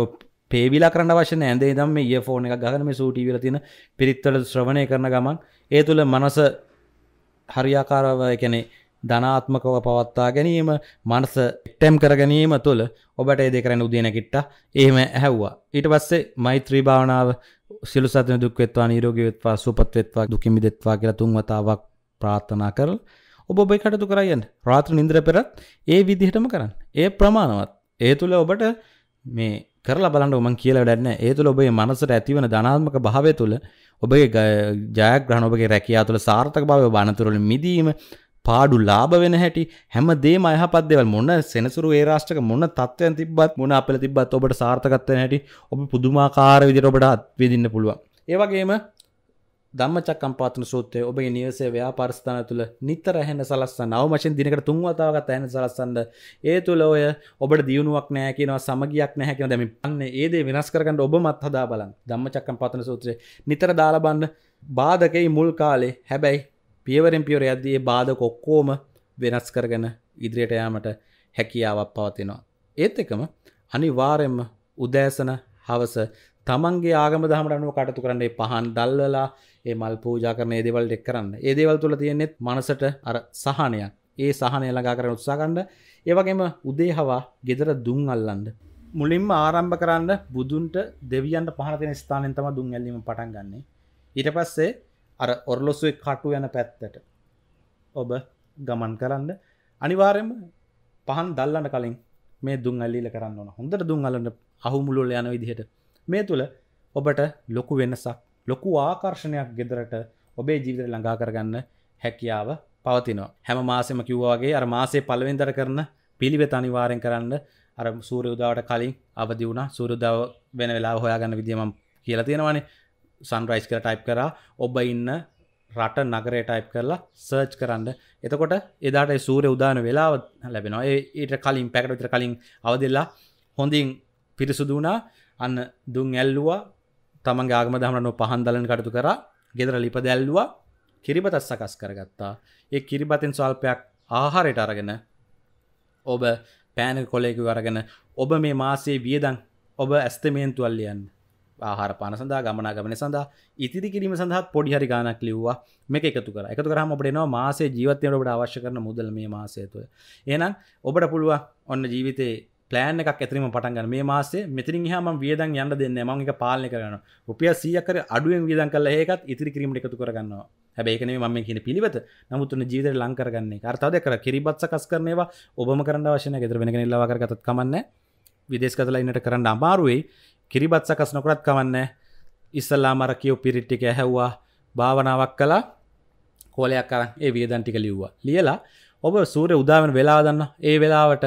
පේවිලා කරන්න වශන ඇදේ දම් ඒ ෆෝන එක ගහනම සූටිවිල තින පිරිත්වල ශ්‍රවණය කරන ගමන් ඒ තුළ මනස හරියාකාරව කැනෙ ධනාත්මකව පවත්තා ගැනීම මනස එට්ටැම් කර ගැනීම තුළ ඔබට ඒ දෙකරන උදනකිට්ට ඒම ඇහැව්වා ඊට පස්සේ මෛත්‍රී භාවනාව සිලු සතන දුක්වෙත්වා නීරෝගවෙත්වා සුපත්වෙත්වා දුකිමි දෙත්වා කියලා තුන්වතාවක් ප්‍රාර්ථනා කරල් ඔබ ඔබයි කටතු කරයන් රාත්‍ර නින්ද්‍ර පෙරත් ඒ විදිහටම කරන්න ඒ ප්‍රමාණවත් ඒ තුළ ඔබට මේ කරලා බලන්න උමන් කියලා වැඩන්න ඒ තුළ ඔබේ මනසට ඇතිවන ධනාත්මක භාවය තුළ ඔබගේ ජයග්‍රහණ ඔබගේ රැකියා තුළ සාර්ථක භාවය බණතුරල මිදීම පාඩු ලාභ වෙන හැටි හැම දේම අයහපත් දේවල් මොන සෙනසුරු ඒ රාෂ්ට්‍රක මොන තත්ත්වයන් තිබ්බත් මොන අපල තිබ්බත් ඔබට සාර්ථකත්වයෙන් හැටි ඔබ පුදුමාකාර විදිහට ඔබට අත්විඳින්න පුළුවන්. ඒ වගේම ධම්මචක්කම්පාතන සූත්‍රය ඔබගේ නිවසේ ව්‍යාපාරස්ථාන තුළ නිතර ඇහෙන සලස්සන්න අවමශෙන් දිනකට තුන් වතාවකට ඇහෙන සලස්සන්න ඒ තුළ ඔය ඔබට දියුණුවක් නැහැ කියනවා සමගියක් නැහැ කියන දැන් මේ ඒ දේ වෙනස් කරගන්න ඔබමත් හදා බලන්න ධම්මචක්කම්පාතන සූත්‍රය නිතර දාලා බලන්න බාධකෙයි මුල් කාලේ හැබැයි පියවරෙන් පියවර යද්දී ඒ බාධක ඔක්කොම වෙනස් කරගෙන ඉදිරියට යාමට හැකියාවක් පවතිනවා ඒත් එකම අනිවාර්යයෙන්ම උදෑසන හවස තමන්ගේ ආගම දහමට අනුව කටතු කරන්නේ පහන් දල්වලා ඒ මල් පූජා කරන ඒදවල් එක් කරන්න ඒදවල් තුළ තියෙන්නෙත් මනසට අර සහනයක් ඒ සහනය ළඟා කරන උත්සාකණ්ඩ ඒවගේම උදේහවා ගෙදර දුන් අල්ලන්ඩ මුලින්ම ආරම්භ කරන්න බුදුන්ට දෙවියන්ට පහනතින ස්ථානෙන් තම දුන් ඇල්ලීම පටන් ගන්නේ ඊට පස්සේ අර ඔරලොසුව කටු යන පැත්තට ඔබ ගමන් කරන්න අනිවාරයම පහන් දල්ලන්න කලින් මේ දුන් අල්ලීල කරන්න ඕන හොඳට දුන් අලන්න අහුමුළුල යන විදිහට මේ තුළ ඔබට ලොකු වෙනසක් ලොකු ආකර්ශණයක් ගෙදරට ඔබේ ජීවිත ළඟා කරගන්න හැකියාව පවතිනවා හැම මාසෙම කිව්වාගේ අර මාසේ පළවෙන්දර කරන පිළිවෙත අනිවාරෙන් කරන්න අර සූරයුදාවට කලින් අවදි වුණ සූරුදාව වෙන වෙලා හොයාගන්න විදිියම කියලා තියෙනවානේ සන්රයිස් කර ටයිප් කරා ඔබ ඉන්න රට නගරේ ටයිප් කරලා සර්ච් කරන්න එතකොට එදාට සූරය උදාන වෙලාව ලැබෙනවා ඒට කලින් පැකට විතර කලින් අවදෙල්ලා හොඳින් පිරිසුදුනා අන්න දුන් ඇල්ලුවා තමන් ගාගම දහමනො පහන් දලන කටතු කර ගෙදර ලිප දැල්ලවා කිරිබතත් සකස් කරගත්තා ඒ කිරිබතින් ස්වල්පයක් ආහාරයට අරගෙන ඔබ පෑන කොලෙකු අරගෙන ඔබ මේ මාසේ වියදන් ඔබ ඇස්තමේන්තුවල්ලියන් ආහාර පාන සඳහා ගමනා ගමන සඳහා ඉතිරි කිරීම සඳහා පොඩි හරි ගානක් ලිව්වා මේක එකතු කර එකතු කරාම ඔබට එනවා මාසේ ජීවිතයට ඔබට අවශ්‍ය කරන මුදල් මේ මාසය තුළ එහෙනම් ඔබට පුළුවන් ඔන්න ජීවිතේ පලෑන් එකක් ඇතරීම පටන්ගන්න මේ මාසේ මෙතිරින් හම වියදන් යන්න දෙන්න ම එක පාලන කරන උපිය සියකර අඩුවෙන් වියදන් කල ඒකත් ඉතිරි කිරීමට එකතු කරගන්න හැබැයිකන මම කියන පිළිවත නමුත්තුන ජීවිතර ලංකරගන්නේ අර්තාද කර කිරිබත් සකස් කරනවා ඔබම කරන්න වශන ගෙතර වෙන ලවාකරගතත් කමන්න විදේශ කතලා ඉන්නට කරන්න අමාරුවයි කිරිබත් සකස් නොකරත් කවන්න ඉස්සල්ලා මර කියෝ පිරිට්ටික ඇහැව්වා භාවනාවක් කලා කෝලයක් කරන් ඒ වියදන් ටික ලිව්වා ලියලා ඔබ සූරය උදාවෙන් වෙලා දන්න ඒ වෙලාවට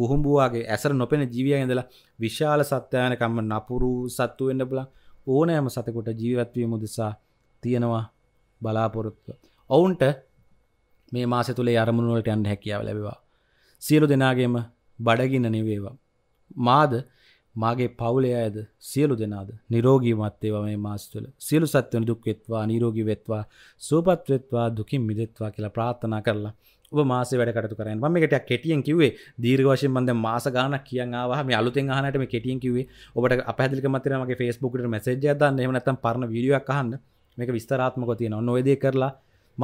හුහුම්බුවගේ ඇසර නොපෙන ජීවිය ඉඳලා විශාල සත්‍යයනකම්ම නපුරු සත්තු වෙන්න බලා ඕනෑම සතකොට ජීවත්වීම උදෙසා තියෙනවා බලාපොරොත්තුව. ඔවුන්ට මේ මාස තුළේ අරමුණුවලට යන්න හැකියාව ලැබවා. සියලු දෙනාගේම බඩගින්න නිවේවා. මාද මාගේ පවුලේ අයද සියලු දෙනාද නිරෝගීමත් ඒවා මේ මාස තුළ සියලු සත්වන දුක් වෙත්වා නිරෝගී වෙත්වා සුවපත් වෙත්වා දුකින් මිදෙත්වා කියලා ප්‍රාර්ථනා කරලා මාස වැඩට කරන්න ම එකට කෙටියෙන් කිවේ දීර්වශය බන්ද මාස ගන කිය වාහම අලුත හනටම කෙටියෙන් කිවේ ඔබට අපහදික මතරමගේ ෆස්බුකට මසේජ දන්න නත පරන විඩියක් හන්න මේක විස්තරාත්මක තියෙන නොවේදය කරලා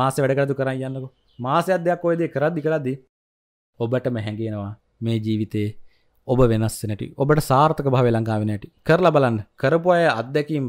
මාස වැඩකරතු කරන්න යන්නක මාසයක්දයක් ඔයදේ කරද්දි කරදදි ඔබටම හැඟෙනවා මේ ජීවිතයේ ඔබ වෙනස් නැටි ඔබට සාර්ථක භාව ලංකාවෙනැටි කරලා බලන්න කරපු අය අත්දැකීම්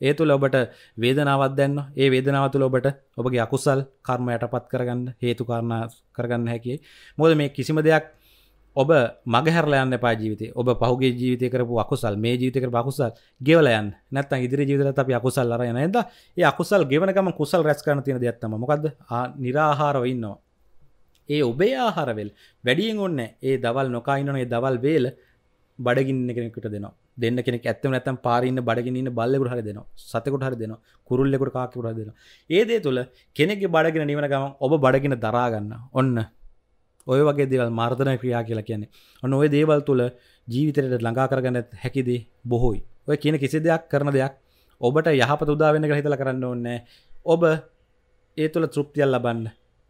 ඒ තුළ ඔබට වේදනාවත් දැන්න ඒ වේදනාව තුළ ඔබට ඔබගේ අකුසල් කර්ම යටපත් කරගන්න හේතුකාරණ කරගන්න හැකි මොද මේ කිසිම දෙයක් ඔබ මගහැරලයන්න පා ජීවිත ඔබ පහුගේ ජීවිත කරපු අකුසල් මේ ජීවිතක පකුසල් ගෙවලයන් නැත්ත ඉදිරි ජීවිතර අපි අකුසල් අර යන ද ඒ අකුසල් ගෙවනකම කුසල් රැස් කරන තියෙන දෙයක්ත්තම මොකද නිරාහාරව ඉන්නවා ඒ ඔබේ ආහාරවෙල් වැඩියෙන් ඔන්න ඒ දවල් නොකයිනනේ දවල් වේල බඩගින්න කෙනෙකට දෙනවා දෙන්න කෙනෙක් ඇත්තම නැතම් පාරන්න බඩගින්න බල්ලෙකුට හරි දෙනවා සතකුට හරි දෙනවා කුරුල්ලෙකුට කාකිකුට දෙනවා ඒදේ තුළ කෙනෙක් බඩගෙන නිවන ගම ඔබ බඩගෙන දරාගන්න ඔන්න ඔය වගේ දේවල් මාර්ධනය ක්‍රියා කියලා කියන්නේ ඔන්න ඔය දේවල් තුළ ජීවිතරයට ළඟා කරගන්න හැකිදේ බොහෝයි ඔය කියන කිසි දෙයක් කරන දෙයක් ඔබට යහපත උදාවෙන හිතල කරන්න ඕන්න ඔබ ඒ තුළ තෘප්තියල් ලබන්න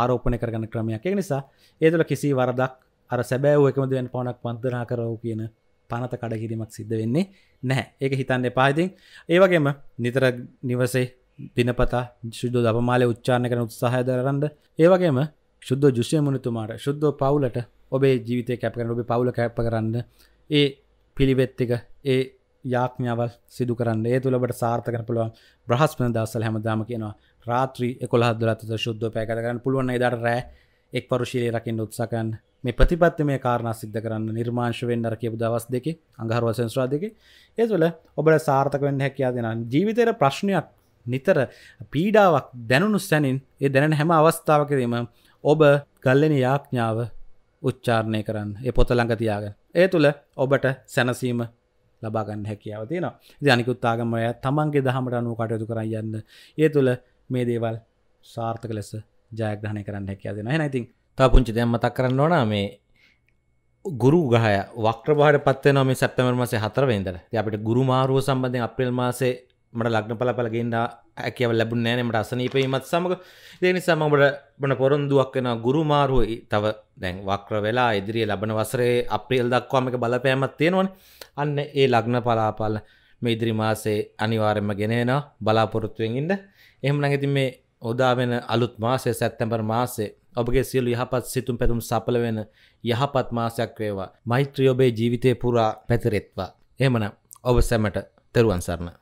ආරෝපනය කරගන්න ක්‍රමයක් ඒ නිසා ඒතුළ කිසි වරදක් අර සැබෑ එකම දෙවන් පවනක් පන්දනා කරව කියන පනත කඩකිරීමක් සිද්ධ වෙන්නේ නැහැ ඒක හිතන්න එපාහිතින් ඒවගේම නිතර නිවසේ දිනපතා ශුද්ධ දපමාලය උච්චාණ කරන උත්සාහය දරන්ඩ ඒවගේම ශුද්ධ ජුෂය මුණතුමාට ශුද්ධ පවුලට ඔබේ ජීවිතය කැප කරන ඔබ පවුල කැප කරන්න ඒ පිළිවෙත්තික ඒ යාඥාවල් සිදු කරන්න ඒ තුළබට සාර්ථකන පුළුවන් බ්‍රහස්පන දවසල් හැමදාම කියනවා රාත්‍රී එකොළහදලත ශුද්ධ පෑකත කරන්න පුළුවන් ඉදර රෑ එක් පරුශීලය රකින්න උත්සකන් මේ ප්‍රතිපත්ති මේ කාරණ සිද්ධ කරන්න නිර්මාංශ වෙන්ඩර කියපු දවස් දෙක අඟහර වසංස්වා දෙක ඒ තුළ ඔබට සාර්ථක වෙන්න හැකයා දෙෙන ජීවිතයට ප්‍රශ්නයක් නිතර පීඩාවක් දැනුණු සැනින් ඒ දැන හැම අවස්ථාවකරීම ඔබ ගල්ලෙන යාඥාව උච්චාරණය කරන්න ඒ පොත ළඟතියාගෙන ඒ තුළ ඔබට සැනසීම ලබාගන්න හැකියාව තියෙනවා ජනිකුත්තාගමය තමන්ගේ දහමට අනුව කටයුතු කර යන්න ඒ තුළ මේ දේවල් සාර්ථක ලෙස ජයග්‍රහණය කරන්න හැකියා දෙෙන හැනයිතින් තා පුංචි දෙයම් මතක් කරන්න ඕන මේ ගුරු ගහය වක්්‍රභාර පත්වන මේ සැප්තමර මසේ හතරවෙන්දර අපට ගුරු මාරුව සම්බන්ධය අප්‍රේල් මාසේ මට ලක්න පල පලගෙන්න්න ඇකව ලැබුණ නෑනීමට අසනීපීමත් සමඟ දෙනිසා මට බන පොරොන්දුවක් වෙන ගුරුමාරුව තව දැන් වක්්‍ර වෙලා ඉදිරිිය ලබන වසරේ අප්‍රියල් දක්වාමික බලපෑමත් තියෙනවන්නේ අන්න ඒ ලග්න පලාපල් මේ ඉදිරි මාසේ අනිවාර්යම ගෙනෙනවා බලාපොරොත්තුවෙන් ඉන්න. එහෙම නම් ඉතින් මේ උදා වෙන අලුත් මාසය සැප්තැම්බර් මාසේ ඔබගේ සියලු යහපත් සිතුම් පැතුම් සඵල වෙන යහපත් මාසයක් වේවා. මෛත්‍රිය ඔබේ ජීවිතේ පුරා පැතිරෙත්වා. එහෙමනම් ඔබ සැමට තෙරුවන් සරණයි.